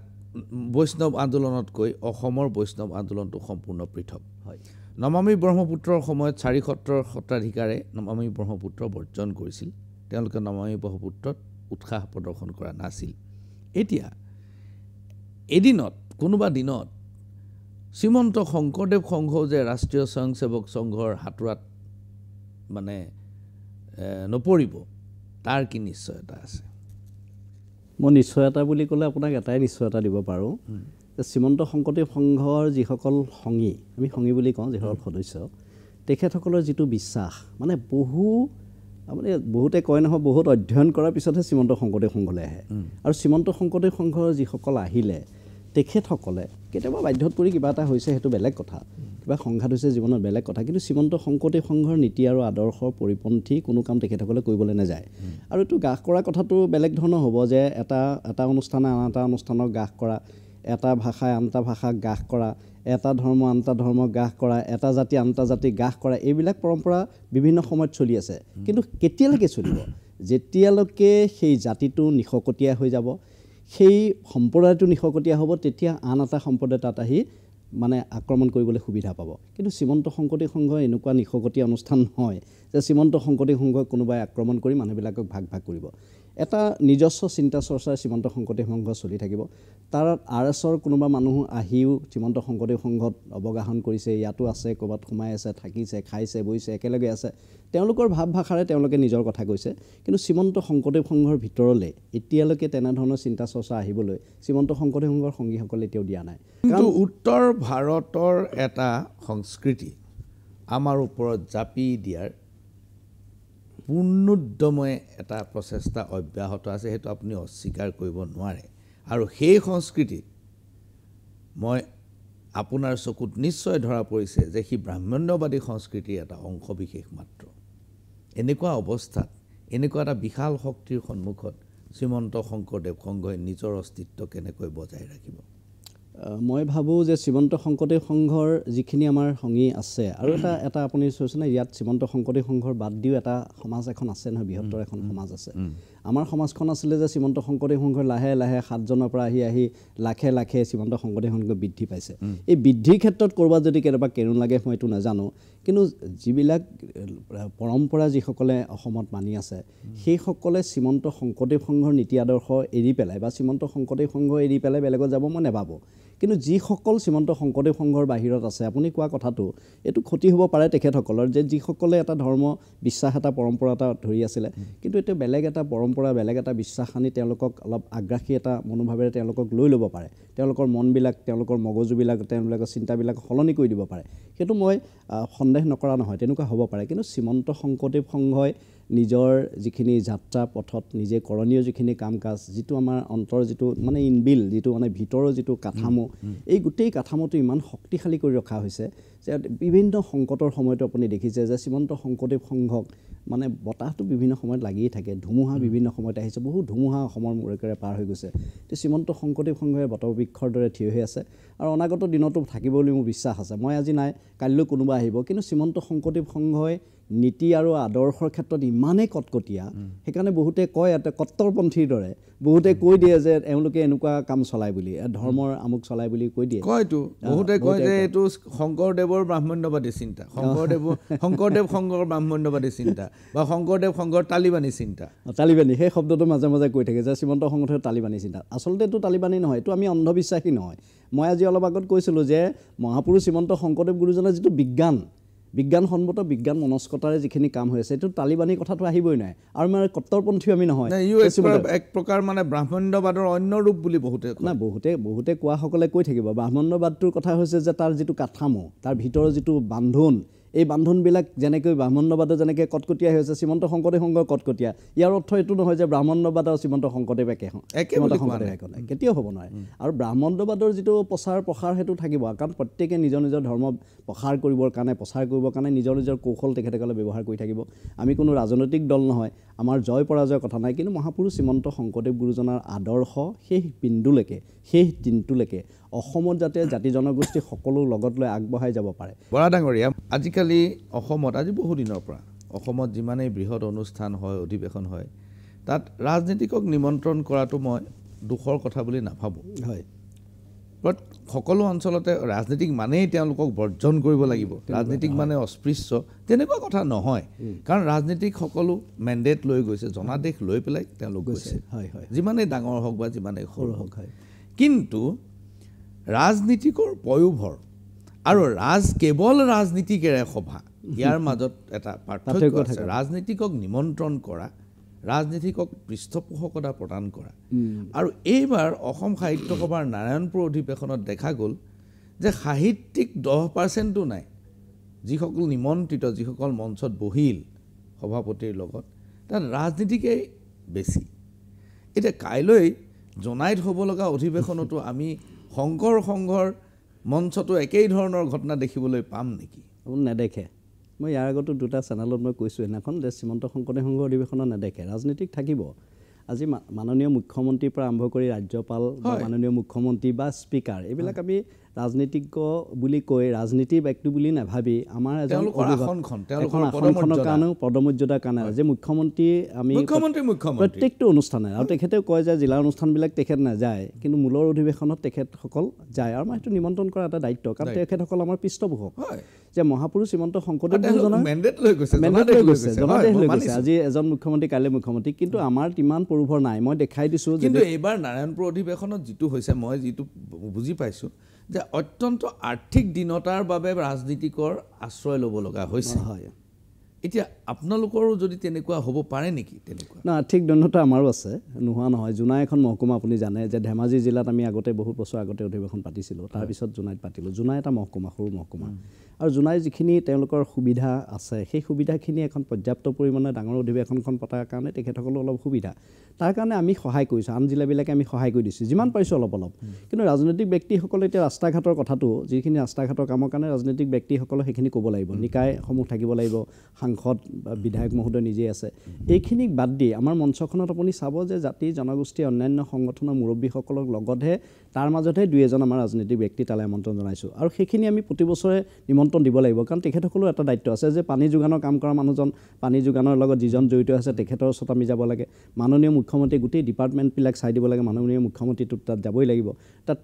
বৈষ্ণৱ আন্দোলনতকৈ অসমৰ বৈষ্ণৱ আন্দোলনটো সম্পূৰ্ণ পৃথক হয় নমামী ব্ৰহ্মপুত্ৰৰ সময়ত চাৰি সত্ৰৰ সত্ৰাধিকাৰে নমামী ব্ৰহ্মপুত্ৰ বৰ্জন কৰিছিল তেওঁলোকে নমামী ব্ৰহ্মপুত্ৰত উৎসাহ প্ৰদৰ্শন কৰা নাছিল এতিয়া এদিনত কোনোবা দিনত শ্ৰীমন্ত শংকৰদেৱ সংঘ যে ৰাষ্ট্ৰীয় স্বয়ংসেৱক সংঘৰ সাঁতোৰাত মানে নপৰিব তাৰ কি নিশ্চয়তা আছে
মই নিশ্চয়তা বুলি ক'লে আপোনাক এটাই নিশ্চয়তা দিব পাৰোঁ যে শ্ৰীমন্ত শংকৰদেৱ সংঘৰ যিসকল সংগী আমি সংগী বুলি কওঁ যিসকল সদস্য তেখেতসকলৰ যিটো বিশ্বাস মানে বহু মানে বহুতে কয় নহয় বহুত অধ্যয়ন কৰাৰ পিছতহে শ্ৰীমন্ত শংকৰদেৱ সংঘলৈ আহে আৰু শ্ৰীমন্ত শংকৰদেৱ সংঘৰ যিসকল আহিলে তেখেতসকলে কেতিয়াবা বাধ্যত পৰি কিবা এটা হৈছে সেইটো বেলেগ কথা কিবা সংঘাত হৈছে জীৱনত বেলেগ কথা কিন্তু শ্ৰীমন্ত শংকৰদেৱ সংঘৰ নীতি আৰু আদৰ্শৰ পৰিপন্থী কোনো কাম তেখেতসকলে কৰিবলৈ নাযায় আৰু এইটো গ্ৰাস কৰা কথাটো বেলেগ ধৰণৰ হ'ব যে এটা এটা অনুষ্ঠানে আন এটা অনুষ্ঠানক গ্ৰাস কৰা এটা ভাষাই আন এটা ভাষাক গ্ৰাস কৰা এটা ধৰ্ম আন এটা ধৰ্মক গ্ৰাস কৰা এটা জাতি আন এটা জাতিক গ্ৰাস কৰা এইবিলাক পৰম্পৰা বিভিন্ন সময়ত চলি আছে কিন্তু কেতিয়ালৈকে চলিব যেতিয়ালৈকে সেই জাতিটো নিশকটীয়া হৈ যাব সেই সম্প্ৰদায়টো নিশকটীয়া হ'ব তেতিয়া আন এটা সম্প্ৰদায় তাত আহি মানে আক্ৰমণ কৰিবলৈ সুবিধা পাব কিন্তু শ্ৰীমন্ত শংকৰী সংঘ এনেকুৱা নিশকটীয়া অনুষ্ঠান নহয় যে শ্ৰীমন্ত শংকৰী সংঘই কোনোবাই আক্ৰমণ কৰি মানুহবিলাকক ভাগ ভাগ কৰিব এটা নিজস্ব চিন্তা চৰ্চাৰ শ্ৰীমন্ত শংকৰদেৱ সংঘ চলি থাকিব তাৰ আৰ এছৰ কোনোবা মানুহ আহিও শ্ৰীমন্ত শংকৰদেৱ সংঘত অৱগাহন কৰিছে ইয়াতো আছে ক'ৰবাত সোমাই আছে থাকিছে খাইছে বৈছে একেলগে আছে তেওঁলোকৰ ভাৱ ভাষাৰে তেওঁলোকে নিজৰ কথা কৈছে কিন্তু শ্ৰীমন্ত শংকৰদেৱ সংঘৰ ভিতৰলৈ এতিয়ালৈকে তেনেধৰণৰ চিন্তা চৰ্চা আহিবলৈ শ্ৰীমন্ত শংকৰদেৱ সংঘৰ সংগীসকলে এতিয়াও দিয়া নাই কাৰণ
উত্তৰ ভাৰতৰ এটা সংস্কৃতি আমাৰ ওপৰত জাপি দিয়াৰ পূৰ্ণোদ্যমে এটা প্ৰচেষ্টা অব্যাহত আছে সেইটো আপুনি অস্বীকাৰ কৰিব নোৱাৰে আৰু সেই সংস্কৃতিত মই আপোনাৰ চকুত নিশ্চয় ধৰা পৰিছে যে সি ব্ৰাহ্মণ্যবাদী সংস্কৃতিৰ এটা অংশ বিশেষ মাত্ৰ এনেকুৱা অৱস্থাত এনেকুৱা এটা বিশাল শক্তিৰ সন্মুখত শ্ৰীমন্ত শংকৰদেৱ সংঘই নিজৰ অস্তিত্ব কেনেকৈ বজাই ৰাখিব
মই ভাবোঁ যে শ্ৰীমন্ত শংকৰদেৱ সংঘৰ যিখিনি আমাৰ সংগী আছে আৰু এটা এটা আপুনি চাইছেনে ইয়াত শ্ৰীমন্ত শংকৰদেৱ সংঘৰ বাদ দিও এটা সমাজ এখন আছে নহয় বৃহত্তৰ এখন সমাজ আছে আমাৰ সমাজখন আছিলে যে শ্ৰীমন্ত শংকৰদেৱ সংঘৰ লাহে লাহে সাতজনৰ পৰা আহি আহি লাখে লাখে শ্ৰীমন্ত শংকৰদেৱ সংঘ বৃদ্ধি পাইছে এই বৃদ্ধিৰ ক্ষেত্ৰত ক'ৰবাত যদি কেতিয়াবা কেৰুণ লাগে মই এইটো নাজানো কিন্তু যিবিলাক পৰম্পৰা যিসকলে অসমত মানি আছে সেইসকলে শ্ৰীমন্ত শংকৰদেৱ সংঘৰ নীতি আদৰ্শ এৰি পেলাই বা শ্ৰীমন্ত শংকৰদেৱ সংঘ এৰি পেলাই বেলেগত যাব মই নাভাবোঁ কিন্তু যিসকল শ্ৰীমন্ত শংকৰদেৱ সংঘৰ বাহিৰত আছে আপুনি কোৱা কথাটো এইটো ক্ষতি হ'ব পাৰে তেখেতসকলৰ যে যিসকলে এটা ধৰ্ম বিশ্বাস এটা পৰম্পৰা এটা ধৰি আছিলে কিন্তু এতিয়া বেলেগ এটা পৰম্পৰা বেলেগ এটা বিশ্বাস আনি তেওঁলোকক অলপ আগ্ৰাসী এটা মনোভাৱেৰে তেওঁলোকক লৈ ল'ব পাৰে তেওঁলোকৰ মনবিলাক তেওঁলোকৰ মগজুবিলাক তেওঁলোকৰ চিন্তাবিলাক সলনি কৰি দিব পাৰে সেইটো মই সন্দেহ নকৰা নহয় তেনেকুৱা হ'ব পাৰে কিন্তু শ্ৰীমন্ত শংকৰদেৱ সংঘই নিজৰ যিখিনি যাত্ৰা পথত নিজে কৰণীয় যিখিনি কাম কাজ যিটো আমাৰ অন্তৰ যিটো মানে ইনবিল যিটো মানে ভিতৰৰ যিটো কাঠামো এই গোটেই কাঠামোটো ইমান শক্তিশালী কৰি ৰখা হৈছে যে বিভিন্ন সংকটৰ সময়তো আপুনি দেখিছে যে শ্ৰীমন্ত শংকৰদেৱ সংঘক মানে বতাহটো বিভিন্ন সময়ত লাগিয়ে থাকে ধুমুহা বিভিন্ন সময়ত আহিছে বহু ধুমুহা অসমৰ মূৰেকেৰে পাৰ হৈ গৈছে এতিয়া শ্ৰীমন্ত শংকৰদেৱ সংঘই বটবৃক্ষৰ দৰে থিয় হৈ আছে আৰু অনাগত দিনতো থাকিব বুলি মোৰ বিশ্বাস আছে মই আজি নাই কাইলৈ কোনোবা আহিব কিন্তু শ্ৰীমন্ত শংকৰদেৱ সংঘই নীতি আৰু আদৰ্শৰ ক্ষেত্ৰত ইমানেই কটকটীয়া সেইকাৰণে বহুতে কয় এটা কট্টৰপন্থীৰ দৰে বহুতে কৈ দিয়ে যে এওঁলোকে এনেকুৱা কাম চলায় বুলি ধৰ্মৰ আমুক চলায় বুলি কৈ দিয়ে কয়তো বহুতে কয় যে
এইটো শংকৰদেৱৰ ব্ৰাহ্মণ্যবাদী চিন্তা শংকৰদেৱ শংকৰদেৱ সংঘৰ ব্ৰাহ্মণ্যবাদী চিন্তা বা শংকৰদেৱ সংঘৰ তালিবানী চিন্তা
তালিবানী সেই শব্দটো মাজে মাজে কৈ থাকে যে শ্ৰীমন্ত সংঘৰ তালিবানী চিন্তা আচলতে এইটো তালিবানী নহয় এইটো আমি অন্ধবিশ্বাসী নহয় মই আজি অলপ আগত কৈছিলোঁ যে মহাপুৰুষ শ্ৰীমন্ত শংকৰদেৱ গুৰুজনাৰ যিটো বিজ্ঞান বিজ্ঞানসন্মত বিজ্ঞান মনস্কতাৰে যিখিনি কাম হৈ আছে এইটো তালিবানী কথাটো আহিবই নাই আৰু মানে কট্টৰপন্থীও আমি নহয় এক প্ৰকাৰ মানে ব্ৰাহ্মণ্যবাদৰ অন্য ৰূপ বুলি বহুতে নাই বহুতে বহুতে কোৱাসকলে কৈ থাকিব ব্ৰাহ্মণ্যবাদটোৰ কথা হৈছে যে তাৰ যিটো কাঠামো তাৰ ভিতৰৰ যিটো বান্ধোন এই বান্ধোনবিলাক যেনেকৈ ব্ৰাহ্মণ্যবাদৰ যেনেকৈ কটকটীয়া হৈ আছে শ্ৰীমন্ত শংকৰদেৱ সংঘৰ কটকটীয়া ইয়াৰ অৰ্থ এইটো নহয় যে ব্ৰাহ্মণ্যবাদ আৰু শ্ৰীমন্ত শংকৰদেৱ একে হওঁ শ্ৰীমন্ত শংকৰদেৱ একে কেতিয়াও হ'ব নোৱাৰে আৰু ব্ৰাহ্মণ্যবাদৰ যিটো প্ৰচাৰ প্ৰসাৰ সেইটো থাকিব কাৰণ প্ৰত্যেকে নিজৰ নিজৰ ধৰ্ম প্ৰসাৰ কৰিবৰ কাৰণে প্ৰচাৰ কৰিবৰ কাৰণে নিজৰ নিজৰ কৌশল তেখেতসকলে ব্যৱহাৰ কৰি থাকিব আমি কোনো ৰাজনৈতিক দল নহয় আমাৰ জয় পৰাজয়ৰ কথা নাই কিন্তু মহাপুৰুষ শ্ৰীমন্ত শংকৰদেৱ গুৰুজনাৰ আদৰ্শ শেষ বিন্দুলৈকে শেষ দিনটোলৈকে অসমত যাতে জাতি জনগোষ্ঠী সকলো লগত লৈ আগবঢ়াই যাব পাৰে
বৰা ডাঙৰীয়া আজিকালি অসমত আজি বহুদিনৰ পৰা অসমত যিমানেই বৃহৎ অনুষ্ঠান হয় অধিৱেশন হয় তাত ৰাজনীতিকক নিমন্ত্ৰণ কৰাটো মই দুখৰ কথা বুলি নাভাবোঁ হয় বাট সকলো অঞ্চলতে ৰাজনীতিক মানেই তেওঁলোকক বৰ্জন কৰিব লাগিব ৰাজনীতিক মানে অস্পৃশ্য তেনেকুৱা কথা নহয় কাৰণ ৰাজনীতিক সকলো মেণ্ডেট লৈ গৈছে জনাদেশ লৈ পেলাই তেওঁলোক গৈছে হয় হয় যিমানেই ডাঙৰ হওক বা যিমানেই সৰু হওক হয় কিন্তু ৰাজনীতিকৰ পয়োভৰ আৰু ৰাজ কেৱল ৰাজনীতিকেৰে সভা ইয়াৰ মাজত এটা পাৰ্থক্য আছে ৰাজনীতিকক নিমন্ত্ৰণ কৰা ৰাজনীতিকক পৃষ্ঠপোষকতা প্ৰদান কৰা আৰু এইবাৰ অসম সাহিত্য সভাৰ নাৰায়ণপুৰ অধিৱেশনত দেখা গ'ল যে সাহিত্যিক দহ পাৰ্চেণ্টো নাই যিসকল নিমন্ত্ৰিত যিসকল মঞ্চত বহিল সভাপতিৰ লগত তাত ৰাজনীতিকেই বেছি এতিয়া কাইলৈ জনাই থ'ব লগা অধিৱেশনতো আমি শংকৰ সংঘৰ
মঞ্চতো একেই ধৰণৰ ঘটনা দেখিবলৈ পাম নেকি নেদেখে মই ইয়াৰ আগতো দুটা চেনেলত মই কৈছোঁ সেইদিনাখন যে শ্ৰীমন্ত শংকৰদেৱ সংঘৰ অধিৱেশনত নেদেখে ৰাজনীতিক থাকিব আজি মাননীয় মুখ্যমন্ত্ৰীৰ পৰা আৰম্ভ কৰি ৰাজ্যপাল মাননীয় মুখ্যমন্ত্ৰী বা স্পীকাৰ এইবিলাক আমি ৰাজনীতিজ্ঞ বুলি কৈ ৰাজনীতিৰ ব্যক্তি বুলি নাভাবি আমাৰ এজন আসনখনৰ কাৰণেও পদমৰ্যদাৰ কাৰণে যে মুখ্যমন্ত্ৰী আমি প্ৰত্যেকটো অনুষ্ঠানে আৰু তেখেতেও কয় যে জিলাৰ অনুষ্ঠানবিলাক তেখেত নাযায় কিন্তু মূলৰ অধিৱেশনত তেখেতসকল যায় আৰু মই সেইটো নিমন্ত্ৰণ কৰা এটা দায়িত্ব কাৰণ তেখেতসকল আমাৰ পৃষ্ঠপোষক যে মহাপুৰুষ শ্ৰীমন্ত শংকৰদেৱ আজি এজন মুখ্যমন্ত্ৰী কাইলৈ মুখ্যমন্ত্ৰী কিন্তু আমাৰ ইমান পৰোভৰ নাই মই দেখাই দিছোঁ কিন্তু
এইবাৰ নাৰায়ণপুৰ অধিৱেশনত যিটো হৈছে মই যিটো বুজি পাইছোঁ যে অত্যন্ত আৰ্থিক দীনতাৰ বাবে ৰাজনীতিকৰ আশ্ৰয় ল'ব লগা হৈছে হয় এতিয়া আপোনালোকৰো যদি তেনেকুৱা হ'ব পাৰে নেকি তেনেকুৱা
না ঠিক দণ্ডটো আমাৰো আছে নোহোৱা নহয় জোনাই এখন মহকুমা আপুনি জানে যে ধেমাজি জিলাত আমি আগতে বহুত বছৰ আগতে অধিৱেশন পাতিছিলোঁ তাৰপিছত জোনাইত পাতিলোঁ জোনাই এটা মহকুমা সৰু মহকুমা আৰু জোনাই যিখিনি তেওঁলোকৰ সুবিধা আছে সেই সুবিধাখিনি এখন পৰ্যাপ্ত পৰিমাণে ডাঙৰ অধিৱেশনখন পতাৰ কাৰণে তেখেতসকলো অলপ সুবিধা তাৰ কাৰণে আমি সহায় কৰিছোঁ আন জিলাবিলাকে আমি সহায় কৰি দিছোঁ যিমান পাৰিছোঁ অলপ অলপ কিন্তু ৰাজনৈতিক ব্যক্তিসকলে এতিয়া ৰাস্তা ঘাটৰ কথাটো যিখিনি ৰাস্তা ঘাটৰ কামৰ কাৰণে ৰাজনৈতিক ব্যক্তিসকলে সেইখিনি ক'ব লাগিব নিকায়সমূহ থাকিব লাগিব সাংসদ বা বিধায়ক মহোদয় নিজেই আছে এইখিনিক বাদ দি আমাৰ মঞ্চখনত আপুনি চাব যে জাতি জনগোষ্ঠী অন্যান্য সংগঠনৰ মুৰব্বীসকলক লগতহে তাৰ মাজতহে দুই এজন আমাৰ ৰাজনীতিক ব্যক্তি তালৈ আমন্ত্ৰণ জনাইছোঁ আৰু সেইখিনি আমি প্ৰতি বছৰে নিমন্ত্ৰণ দিব লাগিব কাৰণ তেখেতসকলৰ এটা দায়িত্ব আছে যে পানী যোগানৰ কাম কৰা মানুহজন পানী যোগানৰ লগত যিজন জড়িত আছে তেখেতৰ ওচৰত আমি যাব লাগে মাননীয় মুখ্যমন্ত্ৰী গোটেই ডিপাৰ্টমেণ্টবিলাক চাই দিব লাগে মাননীয় মুখ্যমন্ত্ৰীটোত তাত যাবই লাগিব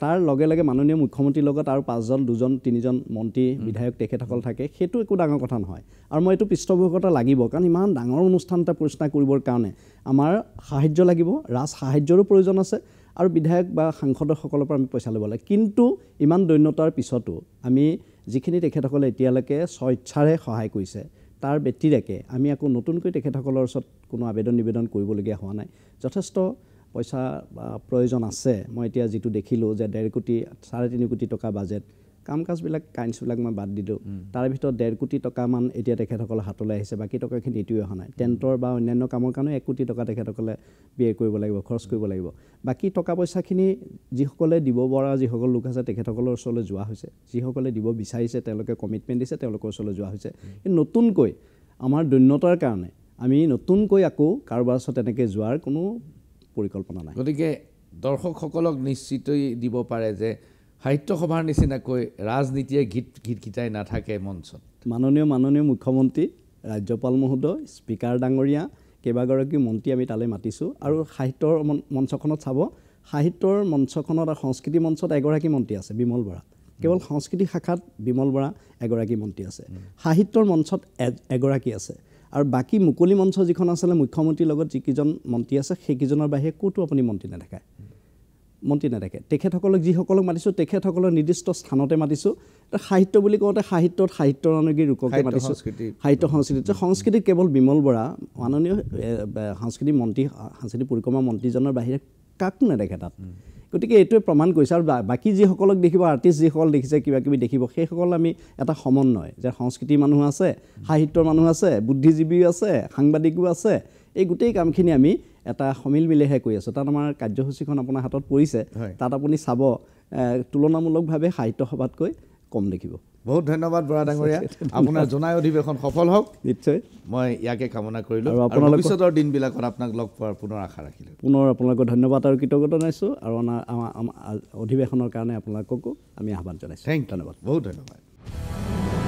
তাৰ লগে লগে মাননীয় মুখ্যমন্ত্ৰীৰ লগত আৰু পাঁচজন দুজন তিনিজন মন্ত্ৰী বিধায়ক তেখেতসকল থাকে সেইটো একো ডাঙৰ কথা নহয় আৰু মই এইটো পৃষ্ঠপোষকতা লাগিব কাৰণ ইমান ডাঙৰ অনুষ্ঠান এটা প্ৰতিষ্ঠা কৰিবৰ কাৰণে আমাৰ সাহাৰ্য লাগিব ৰাজ সাহাৰ্যৰো প্ৰয়োজন আছে আৰু বিধায়ক বা সাংসদসকলৰ পৰা আমি পইচা ল'ব লাগে কিন্তু ইমান দৈন্যতাৰ পিছতো আমি যিখিনি তেখেতসকলে এতিয়ালৈকে স্ব ইচ্ছাৰে সহায় কৰিছে তাৰ ব্যতিৰেকে আমি আকৌ নতুনকৈ তেখেতসকলৰ ওচৰত কোনো আবেদন নিবেদন কৰিবলগীয়া হোৱা নাই যথেষ্ট পইচা প্ৰয়োজন আছে মই এতিয়া যিটো দেখিলোঁ যে ডেৰ কোটি চাৰে তিনি কোটি টকা বাজেট কাম কাজবিলাক কাইণ্ডছবিলাক মই বাদ দিলোঁ তাৰ ভিতৰত ডেৰ কোটি টকামান এতিয়া তেখেতসকলৰ হাতলৈ আহিছে বাকী টকাখিনি এইটোৱে অহা নাই টেণ্টৰ বা অন্যান্য কামৰ কাৰণেও এক কোটি টকা তেখেতসকলে ব্যয় কৰিব লাগিব খৰচ কৰিব লাগিব বাকী টকা পইচাখিনি যিসকলে দিব পৰা যিসকল লোক আছে তেখেতসকলৰ ওচৰলৈ যোৱা হৈছে যিসকলে দিব বিচাৰিছে তেওঁলোকে কমিটমেণ্ট দিছে তেওঁলোকৰ ওচৰলৈ যোৱা হৈছে নতুনকৈ আমাৰ দৈন্যতাৰ কাৰণে আমি নতুনকৈ আকৌ কাৰোবাৰ ওচৰত তেনেকৈ যোৱাৰ কোনো পৰিকল্পনা নাই
গতিকে দৰ্শকসকলক নিশ্চিতই দিব পাৰে যে সাহিত্য সভাৰ নিচিনাকৈ ৰাজনীতিয়ে গীত গীত গীতাই নাথাকে মঞ্চত
মাননীয় মাননীয় মুখ্যমন্ত্ৰী ৰাজ্যপাল মহোদয় স্পীকাৰ ডাঙৰীয়া কেইবাগৰাকীও মন্ত্ৰী আমি তালৈ মাতিছোঁ আৰু সাহিত্যৰ মঞ্চখনত চাব সাহিত্যৰ মঞ্চখনত আৰু সংস্কৃতি মঞ্চত এগৰাকী মন্ত্ৰী আছে বিমল বৰা কেৱল সংস্কৃতি শাখাত বিমল বৰা এগৰাকী মন্ত্ৰী আছে সাহিত্যৰ মঞ্চত এগৰাকী আছে আৰু বাকী মুকলি মঞ্চ যিখন আছিলে মুখ্যমন্ত্ৰীৰ লগত যিকেইজন মন্ত্ৰী আছে সেইকেইজনৰ বাহিৰে ক'তো আপুনি মন্ত্ৰী নেদেখায় মন্ত্ৰী নেদেখে তেখেতসকলক যিসকলক মাতিছোঁ তেখেতসকলৰ নিৰ্দিষ্ট স্থানতে মাতিছোঁ সাহিত্য বুলি কওঁতে সাহিত্যত সাহিত্য ৰণগীৰ ৰূপকে মাতিছোঁ সাহিত্য সংস্কৃতিত যে সংস্কৃতিত কেৱল বিমল বৰা মাননীয় সাংস্কৃতিক মন্ত্ৰী সাংস্কৃতিক পৰিক্ৰমা মন্ত্ৰীজনৰ বাহিৰে কাকো নেদেখে তাত গতিকে এইটোৱে প্ৰমাণ কৰিছে আৰু বাকী যিসকলক দেখিব আৰ্টিষ্ট যিসকল দেখিছে কিবাকিবি দেখিব সেইসকল আমি এটা সমন্বয় যে সংস্কৃতিৰ মানুহ আছে সাহিত্যৰ মানুহ আছে বুদ্ধিজীৱীও আছে সাংবাদিকো আছে এই গোটেই কামখিনি আমি এটা সমিল মিলেহে কৈ আছোঁ তাত আমাৰ কাৰ্যসূচীখন আপোনাৰ হাতত পৰিছে তাত আপুনি চাব তুলনামূলকভাৱে সাহিত্য সভাতকৈ কম দেখিব বহুত ধন্যবাদ বৰা ডাঙৰীয়া (laughs) আপোনাৰ
জনাই অধিৱেশন সফল হওক নিশ্চয় মই ইয়াকে কামনা কৰিলোঁ আৰু আপোনালোকৰ ভৱিষ্যতৰ দিনবিলাকত আপোনাক লগ পোৱাৰ পুনৰ আশা ৰাখিলোঁ
পুনৰ আপোনালোকক ধন্যবাদ আৰু কৃতজ্ঞ জনাইছোঁ আৰু অধিৱেশনৰ কাৰণে আপোনালোককো আমি আহ্বান জনাইছোঁ থেংক ধন্যবাদ বহুত ধন্যবাদ